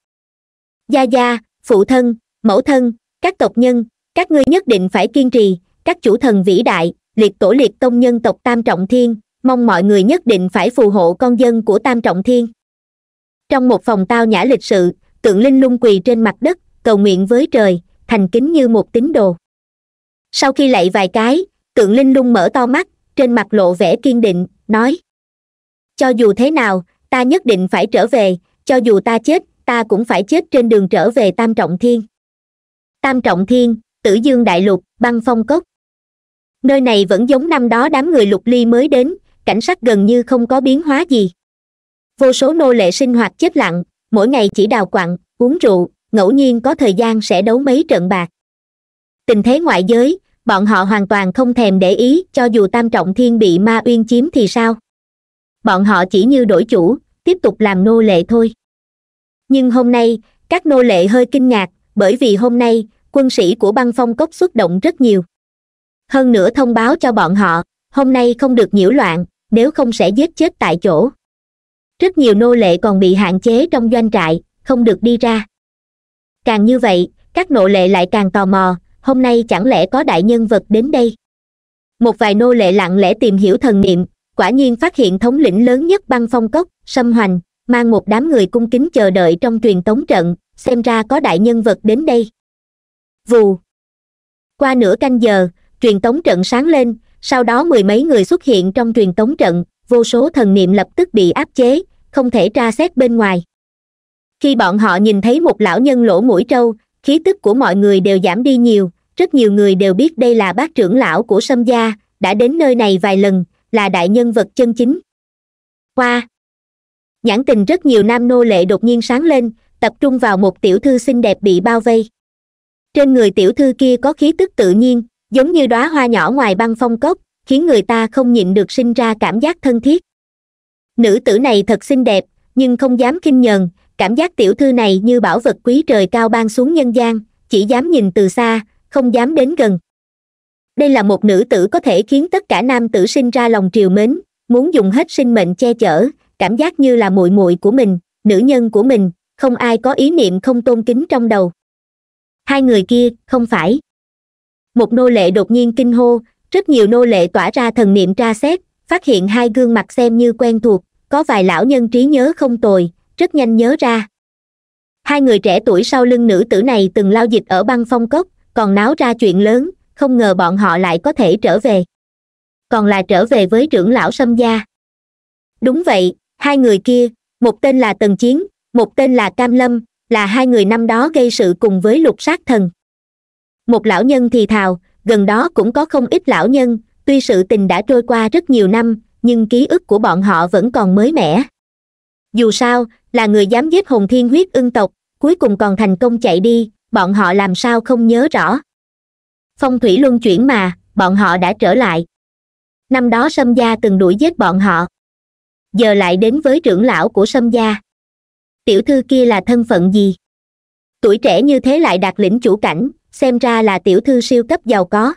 gia gia phụ thân mẫu thân các tộc nhân các ngươi nhất định phải kiên trì các chủ thần vĩ đại liệt tổ liệt tông nhân tộc tam trọng thiên mong mọi người nhất định phải phù hộ con dân của tam trọng thiên trong một phòng tao nhã lịch sự tượng linh lung quỳ trên mặt đất cầu nguyện với trời thành kính như một tín đồ sau khi lạy vài cái tượng linh lung mở to mắt trên mặt lộ vẻ kiên định nói cho dù thế nào ta nhất định phải trở về cho dù ta chết ta cũng phải chết trên đường trở về tam trọng thiên tam trọng thiên tử dương đại lục băng phong cốc nơi này vẫn giống năm đó đám người lục ly mới đến cảnh sắc gần như không có biến hóa gì vô số nô lệ sinh hoạt chết lặng mỗi ngày chỉ đào quặng uống rượu ngẫu nhiên có thời gian sẽ đấu mấy trận bạc tình thế ngoại giới bọn họ hoàn toàn không thèm để ý cho dù tam trọng thiên bị ma uyên chiếm thì sao bọn họ chỉ như đổi chủ tiếp tục làm nô lệ thôi nhưng hôm nay các nô lệ hơi kinh ngạc bởi vì hôm nay quân sĩ của băng phong cốc xuất động rất nhiều hơn nữa thông báo cho bọn họ hôm nay không được nhiễu loạn nếu không sẽ giết chết tại chỗ rất nhiều nô lệ còn bị hạn chế trong doanh trại không được đi ra càng như vậy các nô lệ lại càng tò mò hôm nay chẳng lẽ có đại nhân vật đến đây một vài nô lệ lặng lẽ tìm hiểu thần niệm quả nhiên phát hiện thống lĩnh lớn nhất băng phong cốc sâm hoành mang một đám người cung kính chờ đợi trong truyền tống trận xem ra có đại nhân vật đến đây vù qua nửa canh giờ truyền tống trận sáng lên sau đó mười mấy người xuất hiện trong truyền tống trận vô số thần niệm lập tức bị áp chế không thể tra xét bên ngoài khi bọn họ nhìn thấy một lão nhân lỗ mũi trâu khí tức của mọi người đều giảm đi nhiều rất nhiều người đều biết đây là bác trưởng lão của sâm gia đã đến nơi này vài lần là đại nhân vật chân chính hoa nhãn tình rất nhiều nam nô lệ đột nhiên sáng lên tập trung vào một tiểu thư xinh đẹp bị bao vây trên người tiểu thư kia có khí tức tự nhiên giống như đóa hoa nhỏ ngoài băng phong cốc khiến người ta không nhịn được sinh ra cảm giác thân thiết nữ tử này thật xinh đẹp nhưng không dám kinh nhờn cảm giác tiểu thư này như bảo vật quý trời cao ban xuống nhân gian chỉ dám nhìn từ xa không dám đến gần đây là một nữ tử có thể khiến tất cả nam tử sinh ra lòng triều mến muốn dùng hết sinh mệnh che chở cảm giác như là muội muội của mình nữ nhân của mình không ai có ý niệm không tôn kính trong đầu hai người kia không phải một nô lệ đột nhiên kinh hô rất nhiều nô lệ tỏa ra thần niệm tra xét phát hiện hai gương mặt xem như quen thuộc có vài lão nhân trí nhớ không tồi rất nhanh nhớ ra hai người trẻ tuổi sau lưng nữ tử này từng lao dịch ở băng phong cốc còn náo ra chuyện lớn không ngờ bọn họ lại có thể trở về còn là trở về với trưởng lão sâm gia đúng vậy hai người kia một tên là tần chiến một tên là cam lâm là hai người năm đó gây sự cùng với lục sát thần một lão nhân thì thào gần đó cũng có không ít lão nhân tuy sự tình đã trôi qua rất nhiều năm nhưng ký ức của bọn họ vẫn còn mới mẻ dù sao là người dám giết hồn thiên huyết ưng tộc cuối cùng còn thành công chạy đi bọn họ làm sao không nhớ rõ phong thủy luân chuyển mà bọn họ đã trở lại năm đó sâm gia từng đuổi giết bọn họ giờ lại đến với trưởng lão của sâm gia tiểu thư kia là thân phận gì tuổi trẻ như thế lại đạt lĩnh chủ cảnh xem ra là tiểu thư siêu cấp giàu có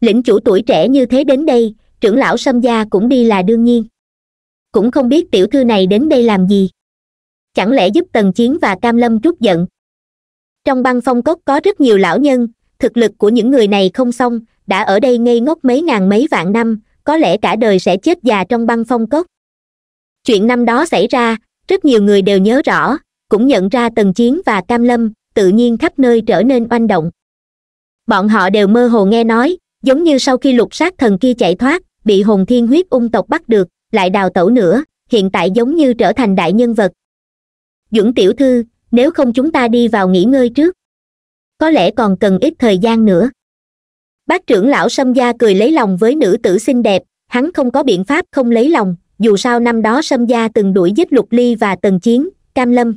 lĩnh chủ tuổi trẻ như thế đến đây trưởng lão sâm gia cũng đi là đương nhiên cũng không biết tiểu thư này đến đây làm gì chẳng lẽ giúp tần chiến và cam lâm trút giận trong băng phong cốc có rất nhiều lão nhân thực lực của những người này không xong đã ở đây ngây ngốc mấy ngàn mấy vạn năm có lẽ cả đời sẽ chết già trong băng phong cốc chuyện năm đó xảy ra rất nhiều người đều nhớ rõ cũng nhận ra tần chiến và cam lâm tự nhiên khắp nơi trở nên oanh động bọn họ đều mơ hồ nghe nói giống như sau khi lục sát thần kia chạy thoát bị hồn thiên huyết ung tộc bắt được lại đào tẩu nữa hiện tại giống như trở thành đại nhân vật dũng tiểu thư nếu không chúng ta đi vào nghỉ ngơi trước có lẽ còn cần ít thời gian nữa bác trưởng lão sâm gia cười lấy lòng với nữ tử xinh đẹp hắn không có biện pháp không lấy lòng dù sao năm đó sâm gia từng đuổi giết lục ly và tần chiến cam lâm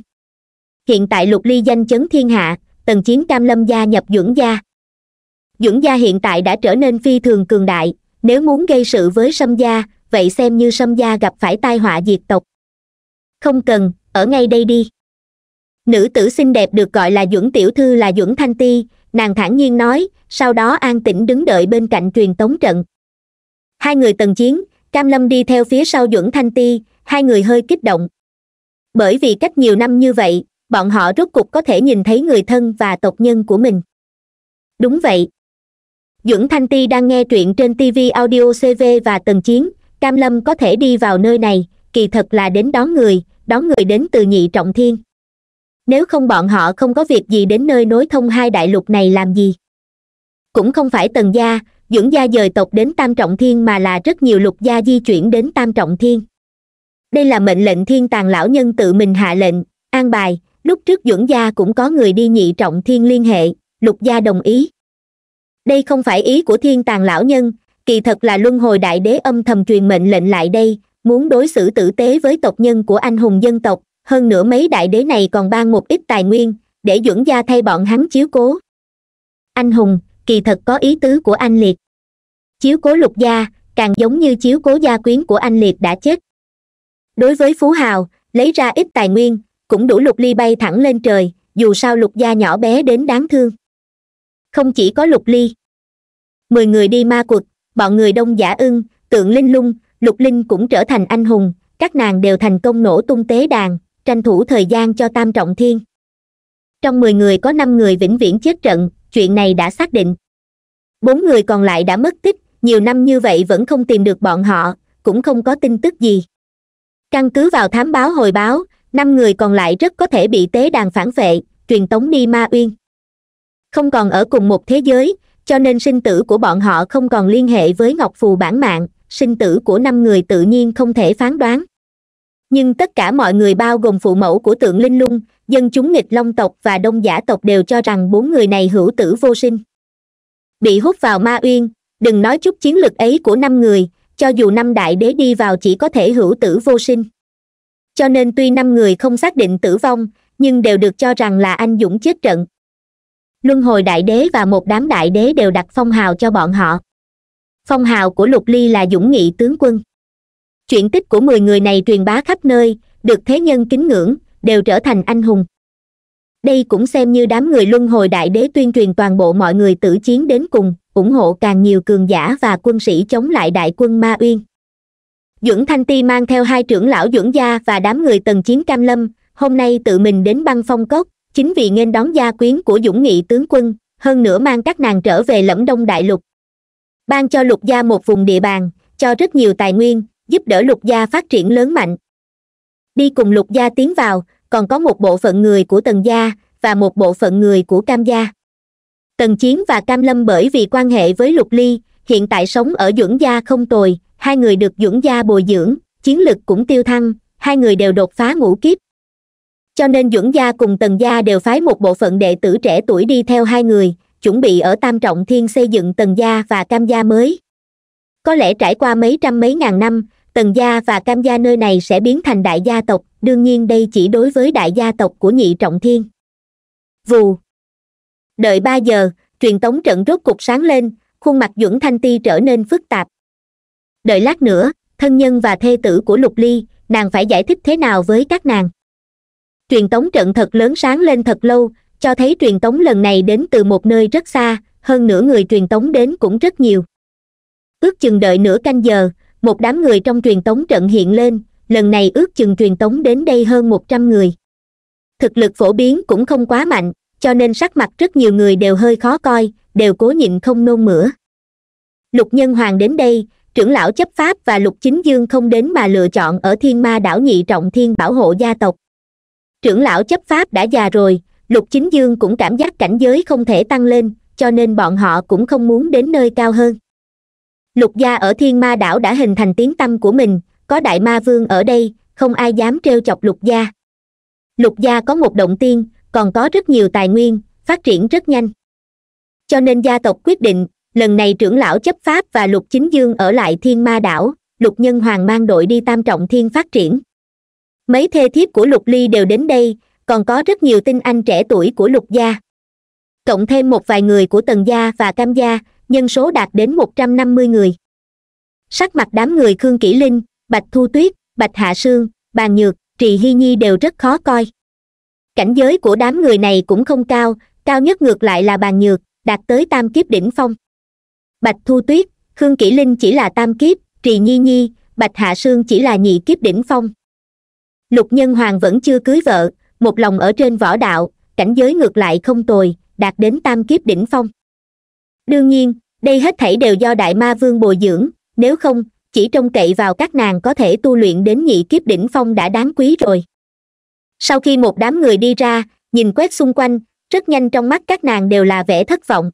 hiện tại lục ly danh chấn thiên hạ tần chiến cam lâm gia nhập dưỡng gia dưỡng gia hiện tại đã trở nên phi thường cường đại nếu muốn gây sự với sâm gia vậy xem như sâm gia gặp phải tai họa diệt tộc không cần ở ngay đây đi nữ tử xinh đẹp được gọi là duẩn tiểu thư là duẩn thanh ti nàng thản nhiên nói sau đó an tĩnh đứng đợi bên cạnh truyền tống trận hai người tần chiến cam lâm đi theo phía sau duẩn thanh ti hai người hơi kích động bởi vì cách nhiều năm như vậy bọn họ rốt cục có thể nhìn thấy người thân và tộc nhân của mình đúng vậy duẩn thanh ti đang nghe truyện trên tv audio cv và tần chiến cam lâm có thể đi vào nơi này kỳ thật là đến đón người đón người đến từ nhị trọng thiên nếu không bọn họ không có việc gì đến nơi nối thông hai đại lục này làm gì cũng không phải tần gia dưỡng gia dời tộc đến tam trọng thiên mà là rất nhiều lục gia di chuyển đến tam trọng thiên đây là mệnh lệnh thiên tàng lão nhân tự mình hạ lệnh an bài lúc trước dưỡng gia cũng có người đi nhị trọng thiên liên hệ lục gia đồng ý đây không phải ý của thiên tàng lão nhân kỳ thật là luân hồi đại đế âm thầm truyền mệnh lệnh lại đây muốn đối xử tử tế với tộc nhân của anh hùng dân tộc hơn nữa mấy đại đế này còn ban một ít tài nguyên để dưỡng gia thay bọn hắn chiếu cố anh hùng kỳ thật có ý tứ của anh liệt chiếu cố lục gia càng giống như chiếu cố gia quyến của anh liệt đã chết đối với phú hào lấy ra ít tài nguyên cũng đủ lục ly bay thẳng lên trời dù sao lục gia nhỏ bé đến đáng thương không chỉ có lục ly mười người đi ma quật bọn người đông giả ưng tượng linh lung lục linh cũng trở thành anh hùng các nàng đều thành công nổ tung tế đàn tranh thủ thời gian cho tam trọng thiên trong mười người có năm người vĩnh viễn chết trận chuyện này đã xác định bốn người còn lại đã mất tích nhiều năm như vậy vẫn không tìm được bọn họ cũng không có tin tức gì căn cứ vào thám báo hồi báo năm người còn lại rất có thể bị tế đàn phản vệ truyền tống đi ma uyên không còn ở cùng một thế giới cho nên sinh tử của bọn họ không còn liên hệ với ngọc phù bản mạng sinh tử của năm người tự nhiên không thể phán đoán nhưng tất cả mọi người bao gồm phụ mẫu của tượng linh lung dân chúng nghịch long tộc và đông giả tộc đều cho rằng bốn người này hữu tử vô sinh bị hút vào ma uyên đừng nói chút chiến lược ấy của năm người cho dù năm đại đế đi vào chỉ có thể hữu tử vô sinh cho nên tuy năm người không xác định tử vong nhưng đều được cho rằng là anh dũng chết trận luân hồi đại đế và một đám đại đế đều đặt phong hào cho bọn họ phong hào của lục ly là dũng nghị tướng quân chuyện tích của mười người này truyền bá khắp nơi được thế nhân kính ngưỡng đều trở thành anh hùng đây cũng xem như đám người luân hồi đại đế tuyên truyền toàn bộ mọi người tử chiến đến cùng ủng hộ càng nhiều cường giả và quân sĩ chống lại đại quân ma uyên dưỡng thanh ti mang theo hai trưởng lão dưỡng gia và đám người tần chiến cam lâm hôm nay tự mình đến băng phong cốc chính vì nghênh đón gia quyến của dũng nghị tướng quân hơn nữa mang các nàng trở về lẫm đông đại lục ban cho lục gia một vùng địa bàn cho rất nhiều tài nguyên giúp đỡ lục gia phát triển lớn mạnh đi cùng lục gia tiến vào còn có một bộ phận người của tần gia và một bộ phận người của cam gia tần chiến và cam lâm bởi vì quan hệ với lục ly hiện tại sống ở dưỡng gia không tồi hai người được dưỡng gia bồi dưỡng chiến lực cũng tiêu thăng hai người đều đột phá ngũ kiếp cho nên duẩn gia cùng tần gia đều phái một bộ phận đệ tử trẻ tuổi đi theo hai người chuẩn bị ở tam trọng thiên xây dựng tần gia và cam gia mới có lẽ trải qua mấy trăm mấy ngàn năm tần gia và cam gia nơi này sẽ biến thành đại gia tộc đương nhiên đây chỉ đối với đại gia tộc của nhị trọng thiên vù đợi ba giờ truyền tống trận rốt cục sáng lên khuôn mặt duẩn thanh ti trở nên phức tạp đợi lát nữa thân nhân và thê tử của lục ly nàng phải giải thích thế nào với các nàng truyền tống trận thật lớn sáng lên thật lâu cho thấy truyền tống lần này đến từ một nơi rất xa hơn nữa người truyền tống đến cũng rất nhiều ước chừng đợi nửa canh giờ một đám người trong truyền tống trận hiện lên lần này ước chừng truyền tống đến đây hơn một trăm người thực lực phổ biến cũng không quá mạnh cho nên sắc mặt rất nhiều người đều hơi khó coi đều cố nhịn không nôn mửa lục nhân hoàng đến đây trưởng lão chấp pháp và lục chính dương không đến mà lựa chọn ở thiên ma đảo nhị trọng thiên bảo hộ gia tộc trưởng lão chấp pháp đã già rồi lục chính dương cũng cảm giác cảnh giới không thể tăng lên cho nên bọn họ cũng không muốn đến nơi cao hơn lục gia ở thiên ma đảo đã hình thành tiếng tâm của mình có đại ma vương ở đây không ai dám t chọc lục gia lục gia có một động tiên còn có rất nhiều tài nguyên phát triển rất nhanh cho nên gia tộc quyết định lần này trưởng lão chấp pháp và lục chính dương ở lại thiên ma đảo lục nhân hoàng mang đội đi tam trọng thiên phát triển mấy thê thiếp của lục ly đều đến đây còn có rất nhiều tinh anh trẻ tuổi của lục gia cộng thêm một vài người của tần gia và cam gia nhân số đạt đến một trăm năm mươi người sắc mặt đám người khương kỷ linh bạch thu tuyết bạch hạ sương bàn nhược trì hy nhi đều rất khó coi cảnh giới của đám người này cũng không cao cao nhất ngược lại là bàn nhược đạt tới tam kiếp đỉnh phong bạch thu tuyết khương kỷ linh chỉ là tam kiếp trì nhi nhi bạch hạ sương chỉ là nhị kiếp đỉnh phong lục nhân hoàng vẫn chưa cưới vợ một lòng ở trên võ đạo cảnh giới ngược lại không tồi đạt đến tam kiếp đỉnh phong đương nhiên đây hết thảy đều do đại ma vương bồi dưỡng nếu không chỉ trông cậy vào các nàng có thể tu luyện đến nhị kiếp đỉnh phong đã đáng quý rồi sau khi một đám người đi ra nhìn quét xung quanh rất nhanh trong mắt các nàng đều là vẻ thất vọng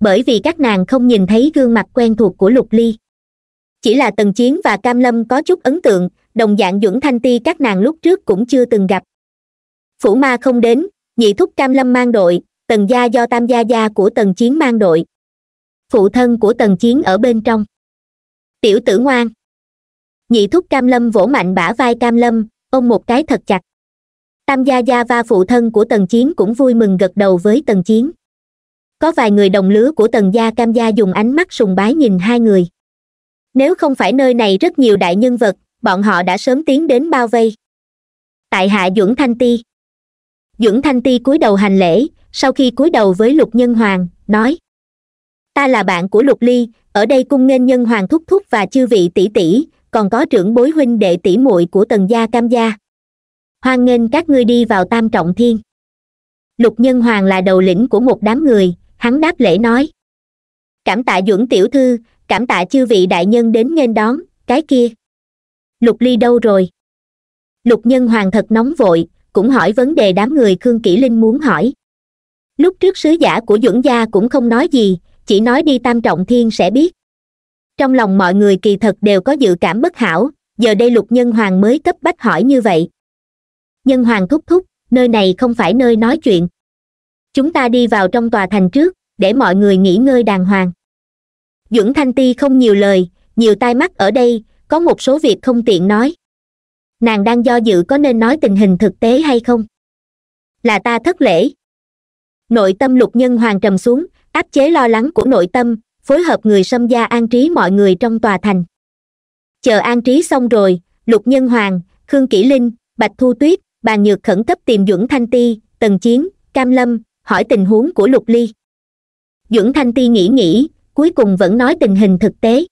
bởi vì các nàng không nhìn thấy gương mặt quen thuộc của lục ly chỉ là tần chiến và cam lâm có chút ấn tượng đồng dạng duẩn thanh ti các nàng lúc trước cũng chưa từng gặp phủ ma không đến nhị thúc cam lâm mang đội tần gia do tam gia gia của tần chiến mang đội phụ thân của tần chiến ở bên trong tiểu tử ngoan nhị thúc cam lâm vỗ mạnh bả vai cam lâm ôm một cái thật chặt tam gia gia và phụ thân của tần chiến cũng vui mừng gật đầu với tần chiến có vài người đồng lứa của tần gia cam gia dùng ánh mắt sùng bái nhìn hai người nếu không phải nơi này rất nhiều đại nhân vật bọn họ đã sớm tiến đến bao vây tại hạ dưỡng thanh ti dưỡng thanh ti cúi đầu hành lễ sau khi cúi đầu với lục nhân hoàng nói ta là bạn của lục ly ở đây cung nghênh nhân hoàng thúc thúc và chư vị tỷ tỷ còn có trưởng bối huynh đệ tỷ muội của tần gia cam gia hoan nghênh các ngươi đi vào tam trọng thiên lục nhân hoàng là đầu lĩnh của một đám người hắn đáp lễ nói cảm tạ dưỡng tiểu thư cảm tạ chư vị đại nhân đến nghênh đón cái kia lục ly đâu rồi lục nhân hoàng thật nóng vội cũng hỏi vấn đề đám người khương kỷ linh muốn hỏi lúc trước sứ giả của dưỡng gia cũng không nói gì chỉ nói đi tam trọng thiên sẽ biết trong lòng mọi người kỳ thật đều có dự cảm bất hảo giờ đây lục nhân hoàng mới cấp bách hỏi như vậy nhân hoàng thúc thúc nơi này không phải nơi nói chuyện chúng ta đi vào trong tòa thành trước để mọi người nghỉ ngơi đàng hoàng dưỡng thanh ti không nhiều lời nhiều tai mắt ở đây có một số việc không tiện nói nàng đang do dự có nên nói tình hình thực tế hay không là ta thất lễ nội tâm lục nhân hoàng trầm xuống áp chế lo lắng của nội tâm phối hợp người xâm gia an trí mọi người trong tòa thành chờ an trí xong rồi lục nhân hoàng khương kỷ linh bạch thu tuyết bàn nhược khẩn cấp tìm dưỡng thanh ti tần chiến cam lâm hỏi tình huống của lục ly dưỡng thanh ti nghĩ nghĩ cuối cùng vẫn nói tình hình thực tế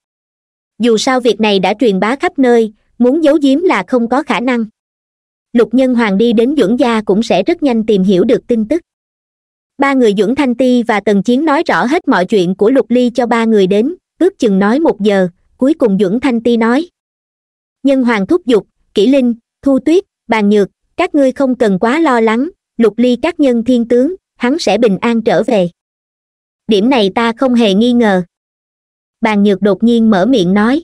dù sao việc này đã truyền bá khắp nơi muốn giấu giếm là không có khả năng lục nhân hoàng đi đến dưỡng gia cũng sẽ rất nhanh tìm hiểu được tin tức ba người dưỡng thanh ti và tần chiến nói rõ hết mọi chuyện của lục ly cho ba người đến ước chừng nói một giờ cuối cùng dưỡng thanh ti nói nhân hoàng thúc giục kỷ linh thu tuyết bàn nhược các ngươi không cần quá lo lắng lục ly các nhân thiên tướng hắn sẽ bình an trở về điểm này ta không hề nghi ngờ bàn nhược đột nhiên mở miệng nói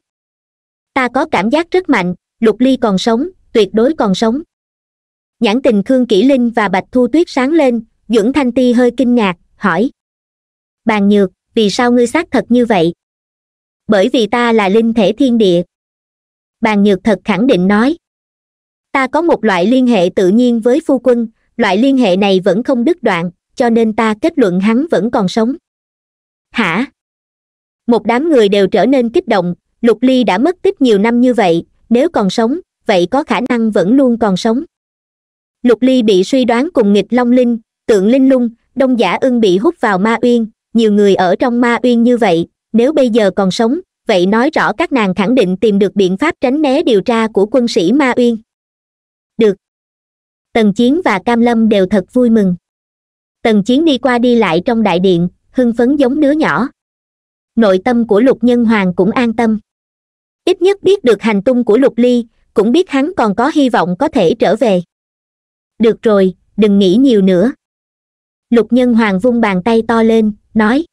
ta có cảm giác rất mạnh lục ly còn sống tuyệt đối còn sống nhãn tình khương kỷ linh và bạch thu tuyết sáng lên dưỡng thanh ti hơi kinh ngạc hỏi bàn nhược vì sao ngươi xác thật như vậy bởi vì ta là linh thể thiên địa bàn nhược thật khẳng định nói ta có một loại liên hệ tự nhiên với phu quân loại liên hệ này vẫn không đứt đoạn cho nên ta kết luận hắn vẫn còn sống hả một đám người đều trở nên kích động lục ly đã mất tích nhiều năm như vậy nếu còn sống vậy có khả năng vẫn luôn còn sống lục ly bị suy đoán cùng nghịch long linh tượng linh lung đông giả ưng bị hút vào ma uyên nhiều người ở trong ma uyên như vậy nếu bây giờ còn sống vậy nói rõ các nàng khẳng định tìm được biện pháp tránh né điều tra của quân sĩ ma uyên được tần chiến và cam lâm đều thật vui mừng tần chiến đi qua đi lại trong đại điện hưng phấn giống đứa nhỏ nội tâm của lục nhân hoàng cũng an tâm ít nhất biết được hành tung của lục ly cũng biết hắn còn có hy vọng có thể trở về được rồi đừng nghĩ nhiều nữa lục nhân hoàng vung bàn tay to lên nói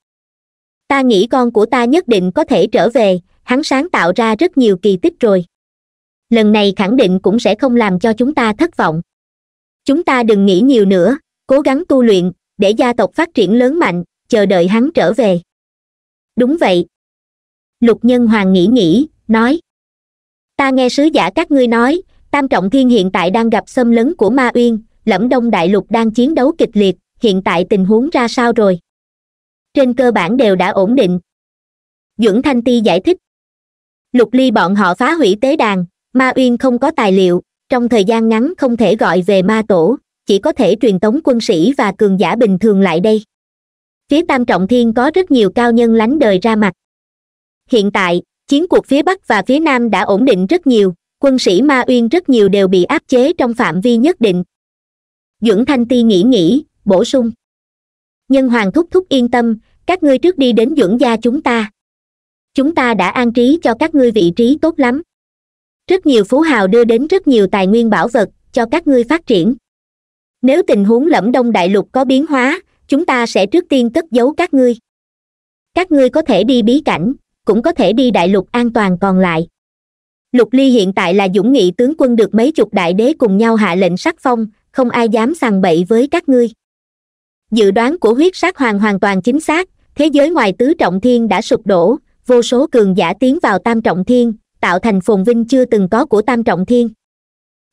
ta nghĩ con của ta nhất định có thể trở về hắn sáng tạo ra rất nhiều kỳ tích rồi lần này khẳng định cũng sẽ không làm cho chúng ta thất vọng chúng ta đừng nghĩ nhiều nữa cố gắng tu luyện để gia tộc phát triển lớn mạnh chờ đợi hắn trở về đúng vậy lục nhân hoàng nghĩ nghĩ nói ta nghe sứ giả các ngươi nói tam trọng thiên hiện tại đang gặp xâm lấn của ma uyên lẫm đông đại lục đang chiến đấu kịch liệt hiện tại tình huống ra sao rồi trên cơ bản đều đã ổn định dưỡng thanh ti giải thích lục ly bọn họ phá hủy tế đàn ma uyên không có tài liệu trong thời gian ngắn không thể gọi về ma tổ chỉ có thể truyền tống quân sĩ và cường giả bình thường lại đây phía tam trọng thiên có rất nhiều cao nhân lánh đời ra mặt hiện tại chiến cuộc phía bắc và phía nam đã ổn định rất nhiều quân sĩ ma uyên rất nhiều đều bị áp chế trong phạm vi nhất định dưỡng thanh ti nghĩ nghĩ bổ sung nhân hoàng thúc thúc yên tâm các ngươi trước đi đến dưỡng gia chúng ta chúng ta đã an trí cho các ngươi vị trí tốt lắm rất nhiều phú hào đưa đến rất nhiều tài nguyên bảo vật cho các ngươi phát triển nếu tình huống lẫm đông đại lục có biến hóa chúng ta sẽ trước tiên cất giấu các ngươi các ngươi có thể đi bí cảnh cũng có thể đi đại lục an toàn còn lại lục ly hiện tại là dũng nghị tướng quân được mấy chục đại đế cùng nhau hạ lệnh sắc phong không ai dám sàng bậy với các ngươi dự đoán của huyết sát hoàng hoàn toàn chính xác thế giới ngoài tứ trọng thiên đã sụp đổ vô số cường giả tiến vào tam trọng thiên tạo thành phồn vinh chưa từng có của tam trọng thiên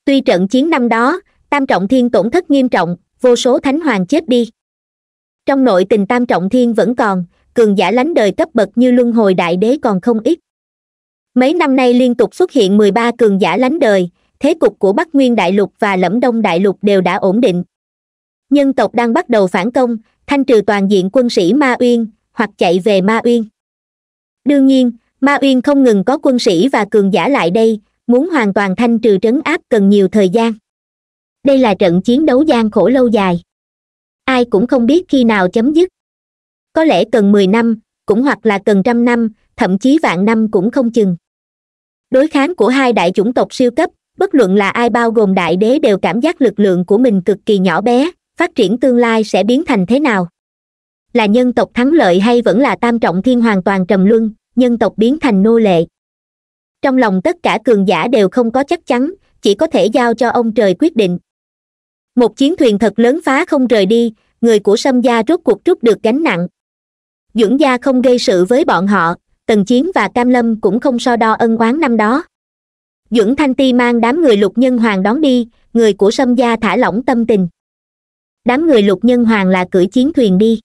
tuy trận chiến năm đó tam trọng thiên tổn thất nghiêm trọng vô số thánh hoàng chết đi trong nội tình tam trọng thiên vẫn còn cường giả lánh đời cấp bậc như luân hồi đại đế còn không ít mấy năm nay liên tục xuất hiện mười ba cường giả lánh đời thế cục của bắc nguyên đại lục và lẫm đông đại lục đều đã ổn định nhân tộc đang bắt đầu phản công thanh trừ toàn diện quân sĩ ma uyên hoặc chạy về ma uyên đương nhiên ma uyên không ngừng có quân sĩ và cường giả lại đây muốn hoàn toàn thanh trừ trấn áp cần nhiều thời gian đây là trận chiến đấu gian khổ lâu dài ai cũng không biết khi nào chấm dứt có lẽ cần mười năm cũng hoặc là cần trăm năm thậm chí vạn năm cũng không chừng đối kháng của hai đại chủng tộc siêu cấp bất luận là ai bao gồm đại đế đều cảm giác lực lượng của mình cực kỳ nhỏ bé phát triển tương lai sẽ biến thành thế nào là nhân tộc thắng lợi hay vẫn là tam trọng thiên hoàn toàn trầm luân nhân tộc biến thành nô lệ trong lòng tất cả cường giả đều không có chắc chắn chỉ có thể giao cho ông trời quyết định một chiến thuyền thật lớn phá không rời đi người của sâm gia rốt cuộc trút được gánh nặng dưỡng gia không gây sự với bọn họ tần chiến và cam lâm cũng không so đo ân oán năm đó dưỡng thanh ti mang đám người lục nhân hoàng đón đi người của sâm gia thả lỏng tâm tình đám người lục nhân hoàng là cưỡi chiến thuyền đi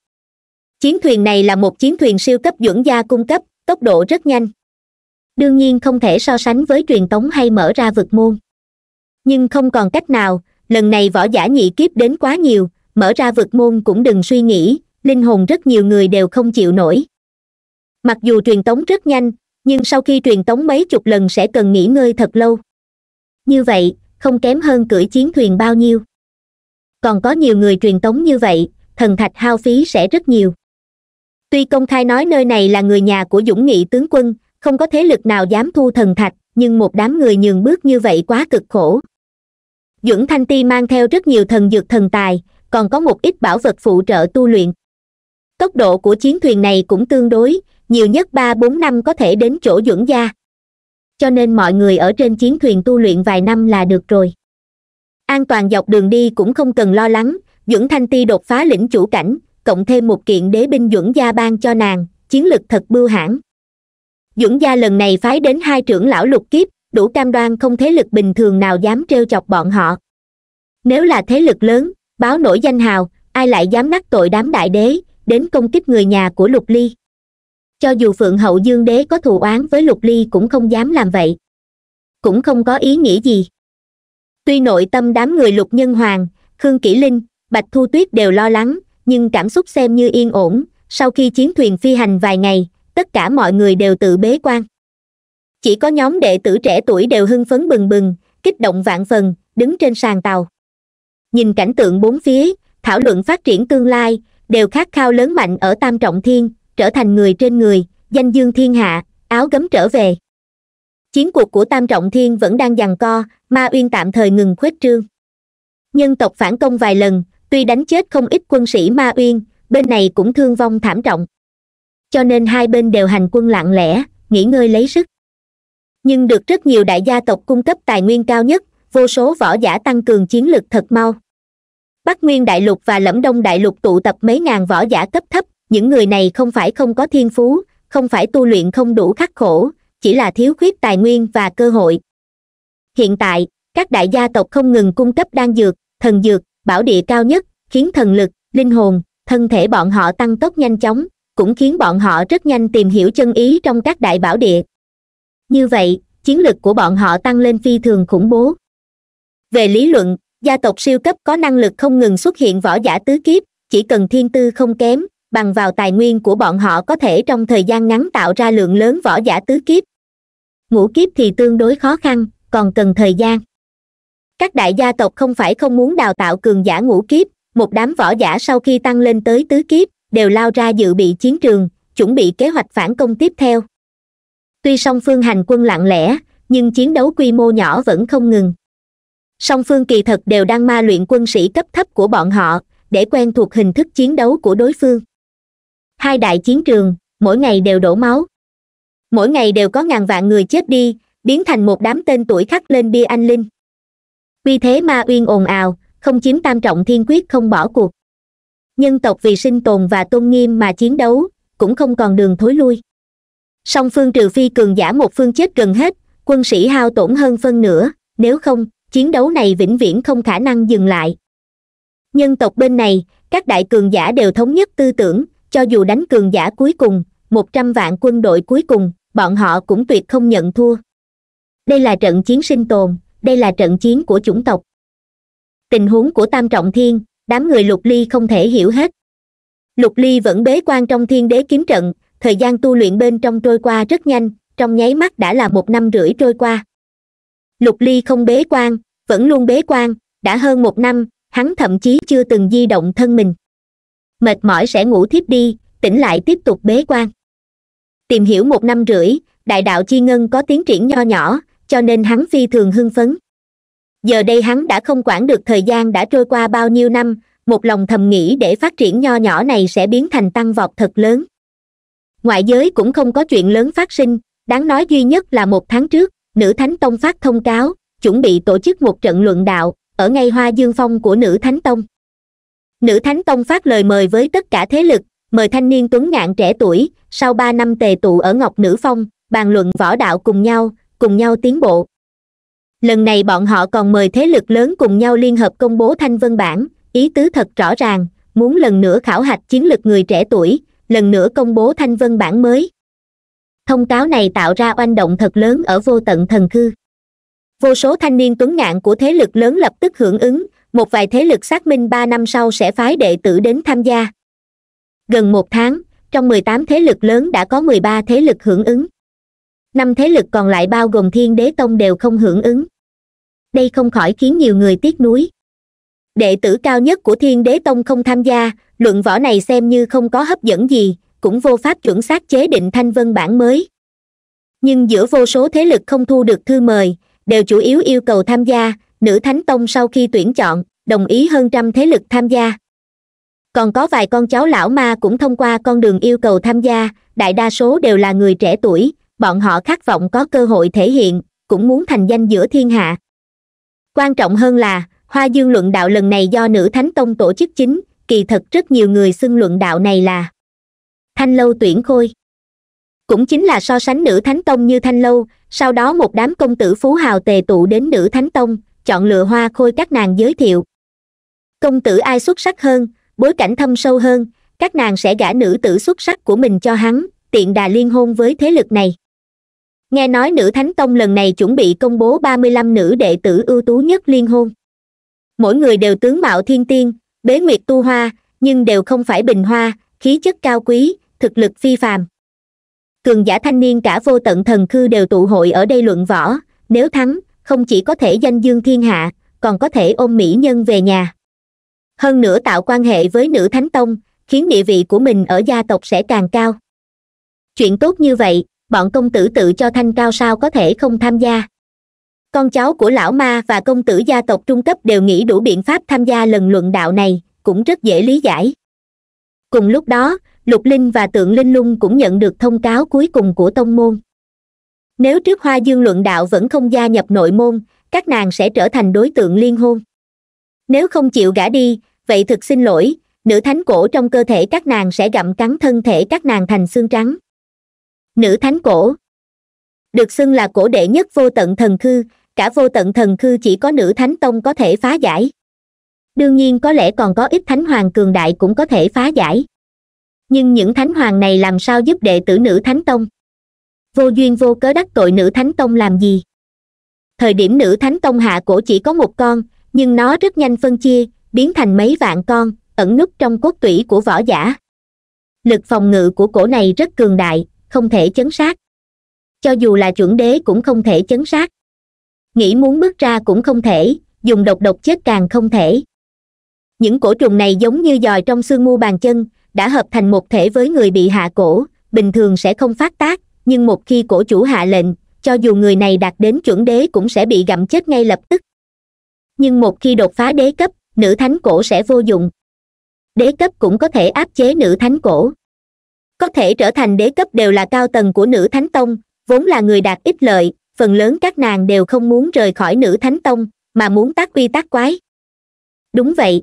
chiến thuyền này là một chiến thuyền siêu cấp dưỡng gia cung cấp tốc độ rất nhanh đương nhiên không thể so sánh với truyền tống hay mở ra vực môn nhưng không còn cách nào lần này võ giả nhị kiếp đến quá nhiều mở ra vực môn cũng đừng suy nghĩ linh hồn rất nhiều người đều không chịu nổi mặc dù truyền tống rất nhanh nhưng sau khi truyền tống mấy chục lần sẽ cần nghỉ ngơi thật lâu như vậy không kém hơn cưỡi chiến thuyền bao nhiêu còn có nhiều người truyền tống như vậy thần thạch hao phí sẽ rất nhiều tuy công khai nói nơi này là người nhà của dũng nghị tướng quân không có thế lực nào dám thu thần thạch nhưng một đám người nhường bước như vậy quá cực khổ dũng thanh ti mang theo rất nhiều thần dược thần tài còn có một ít bảo vật phụ trợ tu luyện tốc độ của chiến thuyền này cũng tương đối nhiều nhất ba bốn năm có thể đến chỗ dưỡng gia cho nên mọi người ở trên chiến thuyền tu luyện vài năm là được rồi an toàn dọc đường đi cũng không cần lo lắng dưỡng thanh ti đột phá lĩnh chủ cảnh cộng thêm một kiện đế binh dưỡng gia ban cho nàng chiến lực thật bưu hãn dưỡng gia lần này phái đến hai trưởng lão lục kiếp đủ cam đoan không thế lực bình thường nào dám trêu chọc bọn họ nếu là thế lực lớn báo nổi danh hào ai lại dám mắc tội đám đại đế đến công kích người nhà của lục ly cho dù phượng hậu dương đế có thù oán với lục ly cũng không dám làm vậy cũng không có ý nghĩa gì tuy nội tâm đám người lục nhân hoàng khương kỷ linh bạch thu tuyết đều lo lắng nhưng cảm xúc xem như yên ổn sau khi chiến thuyền phi hành vài ngày tất cả mọi người đều tự bế quan chỉ có nhóm đệ tử trẻ tuổi đều hưng phấn bừng bừng kích động vạn phần đứng trên sàn tàu nhìn cảnh tượng bốn phía thảo luận phát triển tương lai đều khát khao lớn mạnh ở tam trọng thiên trở thành người trên người danh dương thiên hạ áo gấm trở về chiến cuộc của tam trọng thiên vẫn đang giằng co ma uyên tạm thời ngừng khuếch trương nhân tộc phản công vài lần tuy đánh chết không ít quân sĩ ma uyên bên này cũng thương vong thảm trọng cho nên hai bên đều hành quân lặng lẽ nghỉ ngơi lấy sức nhưng được rất nhiều đại gia tộc cung cấp tài nguyên cao nhất vô số võ giả tăng cường chiến lực thật mau bắc nguyên đại lục và lẫm đông đại lục tụ tập mấy ngàn võ giả cấp thấp những người này không phải không có thiên phú không phải tu luyện không đủ khắc khổ chỉ là thiếu khuyết tài nguyên và cơ hội hiện tại các đại gia tộc không ngừng cung cấp đan dược thần dược bảo địa cao nhất khiến thần lực linh hồn thân thể bọn họ tăng tốc nhanh chóng cũng khiến bọn họ rất nhanh tìm hiểu chân ý trong các đại bảo địa như vậy chiến lực của bọn họ tăng lên phi thường khủng bố về lý luận gia tộc siêu cấp có năng lực không ngừng xuất hiện võ giả tứ kiếp chỉ cần thiên tư không kém bằng vào tài nguyên của bọn họ có thể trong thời gian ngắn tạo ra lượng lớn võ giả tứ kiếp ngũ kiếp thì tương đối khó khăn còn cần thời gian các đại gia tộc không phải không muốn đào tạo cường giả ngũ kiếp một đám võ giả sau khi tăng lên tới tứ kiếp đều lao ra dự bị chiến trường chuẩn bị kế hoạch phản công tiếp theo tuy song phương hành quân lặng lẽ nhưng chiến đấu quy mô nhỏ vẫn không ngừng song phương kỳ thật đều đang ma luyện quân sĩ cấp thấp của bọn họ để quen thuộc hình thức chiến đấu của đối phương hai đại chiến trường mỗi ngày đều đổ máu mỗi ngày đều có ngàn vạn người chết đi biến thành một đám tên tuổi khắc lên bia anh linh vì thế ma uyên ồn ào không chiếm tam trọng thiên quyết không bỏ cuộc nhân tộc vì sinh tồn và tôn nghiêm mà chiến đấu cũng không còn đường thối lui song phương trừ phi cường giả một phương chết gần hết quân sĩ hao tổn hơn phân nửa nếu không chiến đấu này vĩnh viễn không khả năng dừng lại nhân tộc bên này các đại cường giả đều thống nhất tư tưởng cho dù đánh cường giả cuối cùng một trăm vạn quân đội cuối cùng bọn họ cũng tuyệt không nhận thua đây là trận chiến sinh tồn đây là trận chiến của chủng tộc tình huống của tam trọng thiên đám người lục ly không thể hiểu hết lục ly vẫn bế quan trong thiên đế kiếm trận thời gian tu luyện bên trong trôi qua rất nhanh trong nháy mắt đã là một năm rưỡi trôi qua lục ly không bế quan vẫn luôn bế quan đã hơn một năm hắn thậm chí chưa từng di động thân mình mệt mỏi sẽ ngủ thiếp đi tỉnh lại tiếp tục bế quan tìm hiểu một năm rưỡi đại đạo chi ngân có tiến triển nho nhỏ cho nên hắn phi thường hưng phấn giờ đây hắn đã không quản được thời gian đã trôi qua bao nhiêu năm một lòng thầm nghĩ để phát triển nho nhỏ này sẽ biến thành tăng vọt thật lớn ngoại giới cũng không có chuyện lớn phát sinh đáng nói duy nhất là một tháng trước nữ thánh tông phát thông cáo chuẩn bị tổ chức một trận luận đạo ở ngay hoa dương phong của nữ thánh tông nữ thánh tông phát lời mời với tất cả thế lực mời thanh niên tuấn ngạn trẻ tuổi sau ba năm tề tụ ở ngọc nữ phong bàn luận võ đạo cùng nhau cùng nhau tiến bộ lần này bọn họ còn mời thế lực lớn cùng nhau liên hợp công bố thanh vân bản ý tứ thật rõ ràng muốn lần nữa khảo hạch chiến lược người trẻ tuổi lần nữa công bố thanh vân bản mới thông cáo này tạo ra oanh động thật lớn ở vô tận thần khư vô số thanh niên tuấn ngạn của thế lực lớn lập tức hưởng ứng một vài thế lực xác minh ba năm sau sẽ phái đệ tử đến tham gia gần một tháng trong mười tám thế lực lớn đã có mười ba thế lực hưởng ứng năm thế lực còn lại bao gồm thiên đế tông đều không hưởng ứng đây không khỏi khiến nhiều người tiếc nuối đệ tử cao nhất của thiên đế tông không tham gia luận võ này xem như không có hấp dẫn gì cũng vô pháp chuẩn xác chế định thanh vân bản mới nhưng giữa vô số thế lực không thu được thư mời đều chủ yếu yêu cầu tham gia nữ thánh tông sau khi tuyển chọn đồng ý hơn trăm thế lực tham gia còn có vài con cháu lão ma cũng thông qua con đường yêu cầu tham gia đại đa số đều là người trẻ tuổi bọn họ khát vọng có cơ hội thể hiện cũng muốn thành danh giữa thiên hạ quan trọng hơn là hoa dương luận đạo lần này do nữ thánh tông tổ chức chính kỳ thật rất nhiều người xưng luận đạo này là thanh lâu tuyển khôi cũng chính là so sánh nữ thánh tông như thanh lâu sau đó một đám công tử phú hào tề tụ đến nữ thánh tông chọn lựa hoa khôi các nàng giới thiệu công tử ai xuất sắc hơn bối cảnh thâm sâu hơn các nàng sẽ gả nữ tử xuất sắc của mình cho hắn tiện đà liên hôn với thế lực này nghe nói nữ thánh tông lần này chuẩn bị công bố ba mươi lăm nữ đệ tử ưu tú nhất liên hôn mỗi người đều tướng mạo thiên tiên bế nguyệt tu hoa nhưng đều không phải bình hoa khí chất cao quý thực lực phi phàm cường giả thanh niên cả vô tận thần khư đều tụ hội ở đây luận võ nếu thắng không chỉ có thể danh dương thiên hạ còn có thể ôm mỹ nhân về nhà hơn nữa tạo quan hệ với nữ thánh tông khiến địa vị của mình ở gia tộc sẽ càng cao chuyện tốt như vậy bọn công tử tự cho thanh cao sao có thể không tham gia con cháu của lão ma và công tử gia tộc trung cấp đều nghĩ đủ biện pháp tham gia lần luận đạo này cũng rất dễ lý giải cùng lúc đó lục linh và tượng linh lung cũng nhận được thông cáo cuối cùng của tông môn nếu trước hoa dương luận đạo vẫn không gia nhập nội môn các nàng sẽ trở thành đối tượng liên hôn nếu không chịu gả đi vậy thực xin lỗi nữ thánh cổ trong cơ thể các nàng sẽ gặm cắn thân thể các nàng thành xương trắng nữ thánh cổ được xưng là cổ đệ nhất vô tận thần khư cả vô tận thần khư chỉ có nữ thánh tông có thể phá giải đương nhiên có lẽ còn có ít thánh hoàng cường đại cũng có thể phá giải nhưng những thánh hoàng này làm sao giúp đệ tử nữ thánh tông vô duyên vô cớ đắc tội nữ thánh tông làm gì thời điểm nữ thánh tông hạ cổ chỉ có một con nhưng nó rất nhanh phân chia biến thành mấy vạn con ẩn nút trong cốt tủy của võ giả lực phòng ngự của cổ này rất cường đại không thể chấn sát cho dù là chuẩn đế cũng không thể chấn sát nghĩ muốn bước ra cũng không thể dùng độc độc chết càng không thể những cổ trùng này giống như dòi trong xương mu bàn chân đã hợp thành một thể với người bị hạ cổ bình thường sẽ không phát tác nhưng một khi cổ chủ hạ lệnh cho dù người này đạt đến chuẩn đế cũng sẽ bị gặm chết ngay lập tức nhưng một khi đột phá đế cấp nữ thánh cổ sẽ vô dụng đế cấp cũng có thể áp chế nữ thánh cổ có thể trở thành đế cấp đều là cao tầng của nữ thánh tông vốn là người đạt ít lợi phần lớn các nàng đều không muốn rời khỏi nữ thánh tông mà muốn tác quy tác quái đúng vậy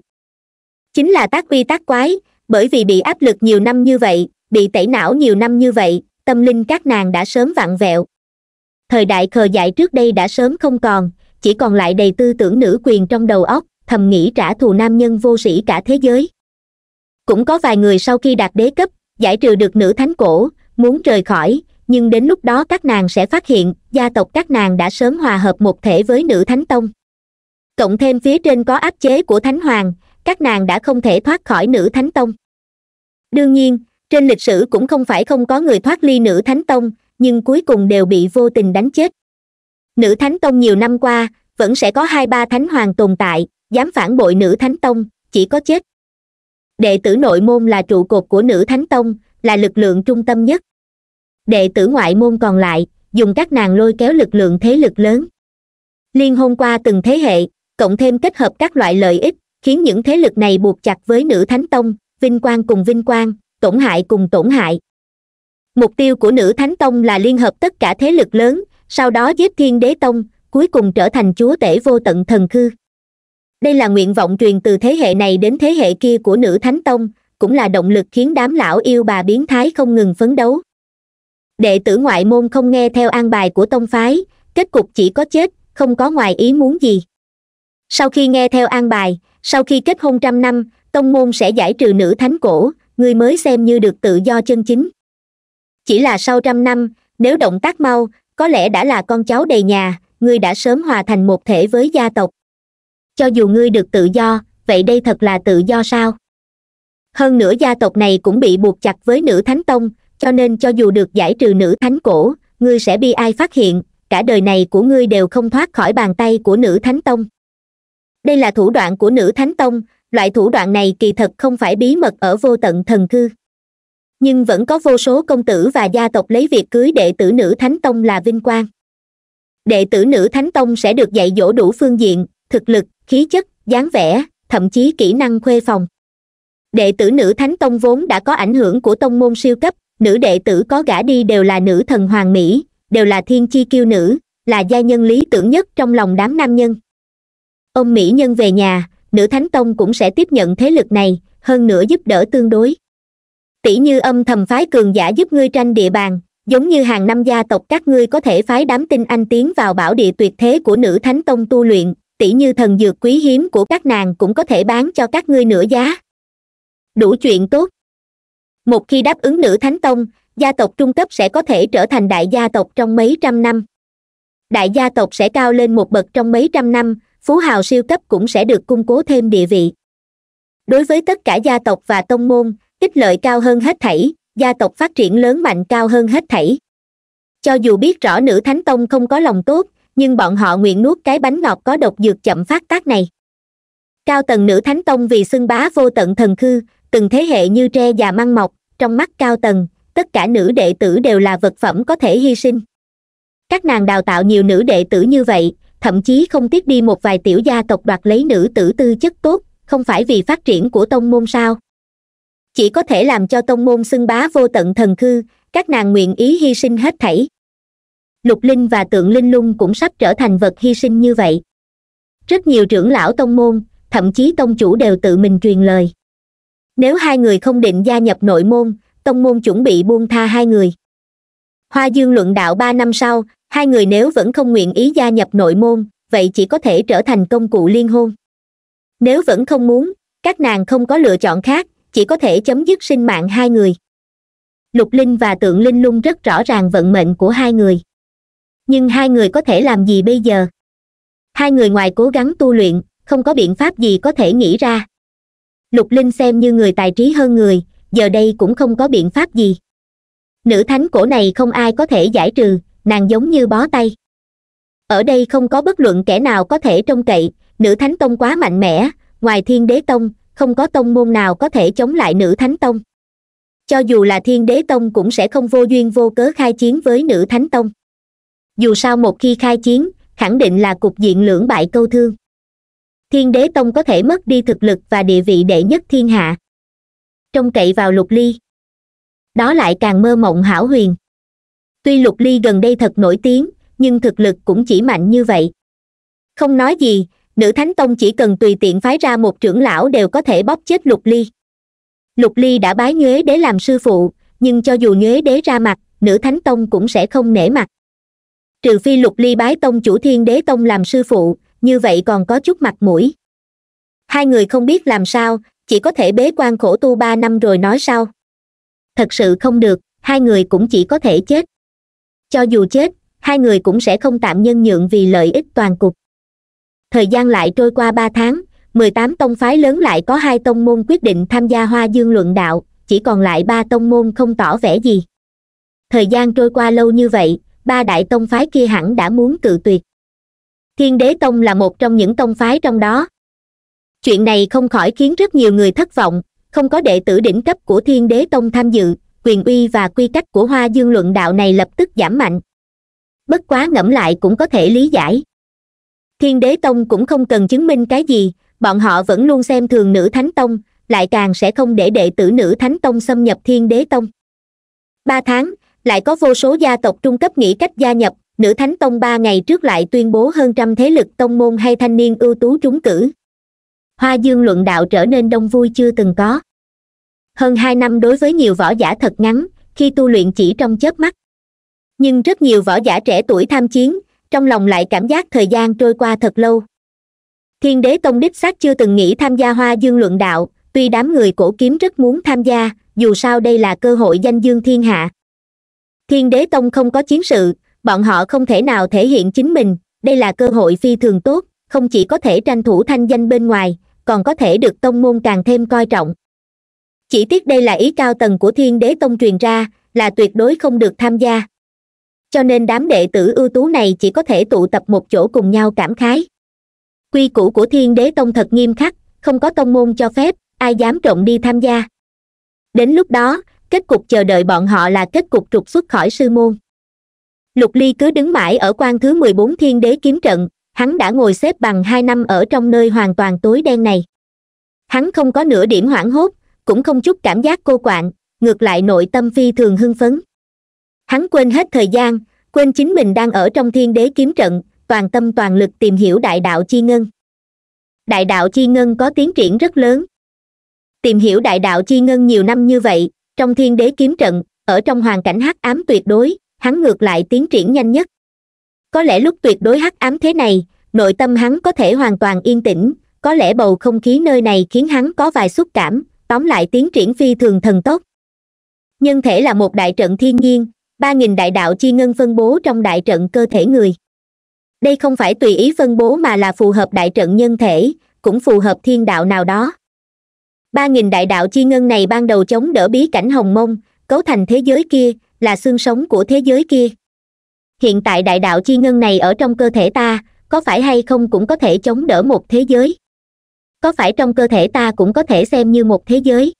chính là tác quy tác quái bởi vì bị áp lực nhiều năm như vậy bị tẩy não nhiều năm như vậy tâm linh các nàng đã sớm vặn vẹo thời đại khờ dại trước đây đã sớm không còn chỉ còn lại đầy tư tưởng nữ quyền trong đầu óc thầm nghĩ trả thù nam nhân vô sĩ cả thế giới cũng có vài người sau khi đạt đế cấp giải trừ được nữ thánh cổ muốn rời khỏi nhưng đến lúc đó các nàng sẽ phát hiện gia tộc các nàng đã sớm hòa hợp một thể với nữ thánh tông cộng thêm phía trên có áp chế của thánh hoàng các nàng đã không thể thoát khỏi nữ thánh tông đương nhiên trên lịch sử cũng không phải không có người thoát ly nữ thánh tông nhưng cuối cùng đều bị vô tình đánh chết nữ thánh tông nhiều năm qua vẫn sẽ có hai ba thánh hoàng tồn tại dám phản bội nữ thánh tông chỉ có chết đệ tử nội môn là trụ cột của nữ thánh tông là lực lượng trung tâm nhất đệ tử ngoại môn còn lại dùng các nàng lôi kéo lực lượng thế lực lớn liên hôn qua từng thế hệ cộng thêm kết hợp các loại lợi ích khiến những thế lực này buộc chặt với nữ thánh tông vinh quang cùng vinh quang tổn hại cùng tổn hại mục tiêu của nữ thánh tông là liên hợp tất cả thế lực lớn sau đó giết thiên đế tông cuối cùng trở thành chúa tể vô tận thần khư đây là nguyện vọng truyền từ thế hệ này đến thế hệ kia của nữ thánh tông cũng là động lực khiến đám lão yêu bà biến thái không ngừng phấn đấu đệ tử ngoại môn không nghe theo an bài của tông phái kết cục chỉ có chết không có ngoài ý muốn gì sau khi nghe theo an bài sau khi kết hôn trăm năm tông môn sẽ giải trừ nữ thánh cổ người mới xem như được tự do chân chính chỉ là sau trăm năm nếu động tác mau có lẽ đã là con cháu đầy nhà người đã sớm hòa thành một thể với gia tộc cho dù ngươi được tự do vậy đây thật là tự do sao hơn nữa gia tộc này cũng bị buộc chặt với nữ thánh tông cho nên cho dù được giải trừ nữ thánh cổ ngươi sẽ bị ai phát hiện cả đời này của ngươi đều không thoát khỏi bàn tay của nữ thánh tông đây là thủ đoạn của nữ thánh tông loại thủ đoạn này kỳ thật không phải bí mật ở vô tận thần thư nhưng vẫn có vô số công tử và gia tộc lấy việc cưới đệ tử nữ thánh tông là vinh quang đệ tử nữ thánh tông sẽ được dạy dỗ đủ phương diện thực lực khí chất dáng vẻ thậm chí kỹ năng khuê phòng đệ tử nữ thánh tông vốn đã có ảnh hưởng của tông môn siêu cấp nữ đệ tử có gả đi đều là nữ thần hoàng mỹ đều là thiên chi kiêu nữ là gia nhân lý tưởng nhất trong lòng đám nam nhân ông mỹ nhân về nhà nữ thánh tông cũng sẽ tiếp nhận thế lực này hơn nữa giúp đỡ tương đối tỷ như âm thầm phái cường giả giúp ngươi tranh địa bàn giống như hàng năm gia tộc các ngươi có thể phái đám tinh anh tiến vào bảo địa tuyệt thế của nữ thánh tông tu luyện tỷ như thần dược quý hiếm của các nàng cũng có thể bán cho các ngươi nửa giá đủ chuyện tốt một khi đáp ứng nữ thánh tông gia tộc trung cấp sẽ có thể trở thành đại gia tộc trong mấy trăm năm đại gia tộc sẽ cao lên một bậc trong mấy trăm năm phú hào siêu cấp cũng sẽ được củng cố thêm địa vị đối với tất cả gia tộc và tông môn ích lợi cao hơn hết thảy gia tộc phát triển lớn mạnh cao hơn hết thảy cho dù biết rõ nữ thánh tông không có lòng tốt nhưng bọn họ nguyện nuốt cái bánh ngọt có độc dược chậm phát tác này cao tầng nữ thánh tông vì xưng bá vô tận thần khư từng thế hệ như tre và măng mọc trong mắt cao tầng tất cả nữ đệ tử đều là vật phẩm có thể hy sinh các nàng đào tạo nhiều nữ đệ tử như vậy thậm chí không tiếc đi một vài tiểu gia tộc đoạt lấy nữ tử tư chất tốt không phải vì phát triển của tông môn sao chỉ có thể làm cho tông môn xưng bá vô tận thần khư các nàng nguyện ý hy sinh hết thảy lục linh và tượng linh lung cũng sắp trở thành vật hy sinh như vậy rất nhiều trưởng lão tông môn thậm chí tông chủ đều tự mình truyền lời nếu hai người không định gia nhập nội môn tông môn chuẩn bị buông tha hai người hoa dương luận đạo ba năm sau hai người nếu vẫn không nguyện ý gia nhập nội môn vậy chỉ có thể trở thành công cụ liên hôn nếu vẫn không muốn các nàng không có lựa chọn khác chỉ có thể chấm dứt sinh mạng hai người lục linh và tượng linh lung rất rõ ràng vận mệnh của hai người nhưng hai người có thể làm gì bây giờ hai người ngoài cố gắng tu luyện không có biện pháp gì có thể nghĩ ra lục linh xem như người tài trí hơn người giờ đây cũng không có biện pháp gì nữ thánh cổ này không ai có thể giải trừ nàng giống như bó tay ở đây không có bất luận kẻ nào có thể trông cậy nữ thánh tông quá mạnh mẽ ngoài thiên đế tông không có tông môn nào có thể chống lại nữ thánh tông cho dù là thiên đế tông cũng sẽ không vô duyên vô cớ khai chiến với nữ thánh tông dù sao một khi khai chiến khẳng định là cục diện lưỡng bại câu thương thiên đế tông có thể mất đi thực lực và địa vị đệ nhất thiên hạ trông cậy vào lục ly đó lại càng mơ mộng hảo huyền tuy lục ly gần đây thật nổi tiếng nhưng thực lực cũng chỉ mạnh như vậy không nói gì nữ thánh tông chỉ cần tùy tiện phái ra một trưởng lão đều có thể bóp chết lục ly lục ly đã bái nhuế đế làm sư phụ nhưng cho dù nhuế đế ra mặt nữ thánh tông cũng sẽ không nể mặt trừ phi lục ly bái tông chủ thiên đế tông làm sư phụ như vậy còn có chút mặt mũi hai người không biết làm sao chỉ có thể bế quan khổ tu ba năm rồi nói sau thật sự không được hai người cũng chỉ có thể chết cho dù chết hai người cũng sẽ không tạm nhân nhượng vì lợi ích toàn cục thời gian lại trôi qua ba tháng mười tám tông phái lớn lại có hai tông môn quyết định tham gia hoa dương luận đạo chỉ còn lại ba tông môn không tỏ vẻ gì thời gian trôi qua lâu như vậy ba đại tông phái kia hẳn đã muốn cự tuyệt thiên đế tông là một trong những tông phái trong đó chuyện này không khỏi khiến rất nhiều người thất vọng không có đệ tử đỉnh cấp của thiên đế tông tham dự quyền uy và quy cách của hoa dương luận đạo này lập tức giảm mạnh bất quá ngẫm lại cũng có thể lý giải thiên đế tông cũng không cần chứng minh cái gì bọn họ vẫn luôn xem thường nữ thánh tông lại càng sẽ không để đệ tử nữ thánh tông xâm nhập thiên đế tông ba tháng lại có vô số gia tộc trung cấp nghĩ cách gia nhập nữ thánh tông ba ngày trước lại tuyên bố hơn trăm thế lực tông môn hay thanh niên ưu tú trúng cử hoa dương luận đạo trở nên đông vui chưa từng có hơn hai năm đối với nhiều võ giả thật ngắn khi tu luyện chỉ trong chớp mắt nhưng rất nhiều võ giả trẻ tuổi tham chiến trong lòng lại cảm giác thời gian trôi qua thật lâu thiên đế tông đích xác chưa từng nghĩ tham gia hoa dương luận đạo tuy đám người cổ kiếm rất muốn tham gia dù sao đây là cơ hội danh dương thiên hạ thiên đế tông không có chiến sự bọn họ không thể nào thể hiện chính mình đây là cơ hội phi thường tốt không chỉ có thể tranh thủ thanh danh bên ngoài còn có thể được tông môn càng thêm coi trọng chỉ tiếc đây là ý cao tầng của thiên đế tông truyền ra là tuyệt đối không được tham gia cho nên đám đệ tử ưu tú này chỉ có thể tụ tập một chỗ cùng nhau cảm khái quy củ của thiên đế tông thật nghiêm khắc không có tông môn cho phép ai dám trộm đi tham gia đến lúc đó kết cục chờ đợi bọn họ là kết cục trục xuất khỏi sư môn lục ly cứ đứng mãi ở quan thứ mười bốn thiên đế kiếm trận hắn đã ngồi xếp bằng hai năm ở trong nơi hoàn toàn tối đen này hắn không có nửa điểm hoảng hốt cũng không chút cảm giác cô quạng ngược lại nội tâm phi thường hưng phấn hắn quên hết thời gian quên chính mình đang ở trong thiên đế kiếm trận toàn tâm toàn lực tìm hiểu đại đạo chi ngân đại đạo chi ngân có tiến triển rất lớn tìm hiểu đại đạo chi ngân nhiều năm như vậy trong thiên đế kiếm trận ở trong hoàn cảnh hắc ám tuyệt đối hắn ngược lại tiến triển nhanh nhất có lẽ lúc tuyệt đối hắc ám thế này nội tâm hắn có thể hoàn toàn yên tĩnh có lẽ bầu không khí nơi này khiến hắn có vài xúc cảm tóm lại tiến triển phi thường thần tốc nhân thể là một đại trận thiên nhiên ba nghìn đại đạo chi ngân phân bố trong đại trận cơ thể người đây không phải tùy ý phân bố mà là phù hợp đại trận nhân thể cũng phù hợp thiên đạo nào đó ba nghìn đại đạo chi ngân này ban đầu chống đỡ bí cảnh hồng mông cấu thành thế giới kia là xương sống của thế giới kia hiện tại đại đạo chi ngân này ở trong cơ thể ta có phải hay không cũng có thể chống đỡ một thế giới có phải trong cơ thể ta cũng có thể xem như một thế giới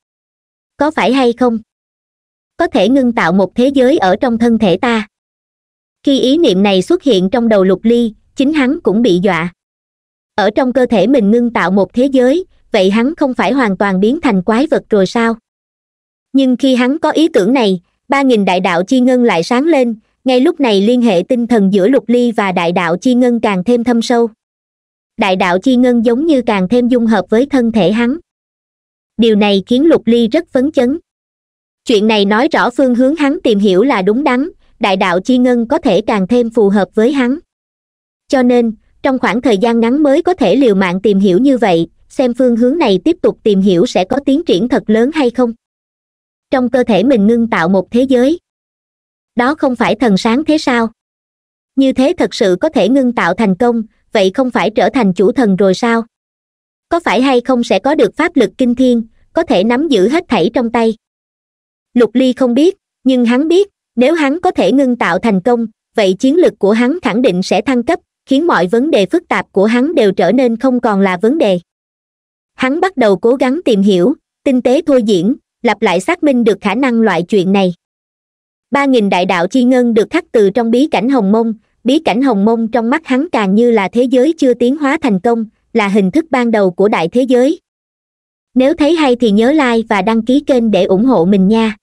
có phải hay không có thể ngưng tạo một thế giới ở trong thân thể ta khi ý niệm này xuất hiện trong đầu lục ly chính hắn cũng bị dọa ở trong cơ thể mình ngưng tạo một thế giới vậy hắn không phải hoàn toàn biến thành quái vật rồi sao nhưng khi hắn có ý tưởng này ba nghìn đại đạo chi ngân lại sáng lên ngay lúc này liên hệ tinh thần giữa lục ly và đại đạo chi ngân càng thêm thâm sâu đại đạo chi ngân giống như càng thêm dung hợp với thân thể hắn điều này khiến lục ly rất phấn chấn chuyện này nói rõ phương hướng hắn tìm hiểu là đúng đắn đại đạo chi ngân có thể càng thêm phù hợp với hắn cho nên trong khoảng thời gian ngắn mới có thể liều mạng tìm hiểu như vậy xem phương hướng này tiếp tục tìm hiểu sẽ có tiến triển thật lớn hay không trong cơ thể mình ngưng tạo một thế giới đó không phải thần sáng thế sao như thế thật sự có thể ngưng tạo thành công vậy không phải trở thành chủ thần rồi sao có phải hay không sẽ có được pháp lực kinh thiên có thể nắm giữ hết thảy trong tay lục ly không biết nhưng hắn biết nếu hắn có thể ngưng tạo thành công vậy chiến lực của hắn khẳng định sẽ thăng cấp khiến mọi vấn đề phức tạp của hắn đều trở nên không còn là vấn đề hắn bắt đầu cố gắng tìm hiểu tinh tế thôi diễn lặp lại xác minh được khả năng loại chuyện này ba nghìn đại đạo chi ngân được khắc từ trong bí cảnh hồng mông bí cảnh hồng mông trong mắt hắn càng như là thế giới chưa tiến hóa thành công là hình thức ban đầu của đại thế giới nếu thấy hay thì nhớ like và đăng ký kênh để ủng hộ mình nha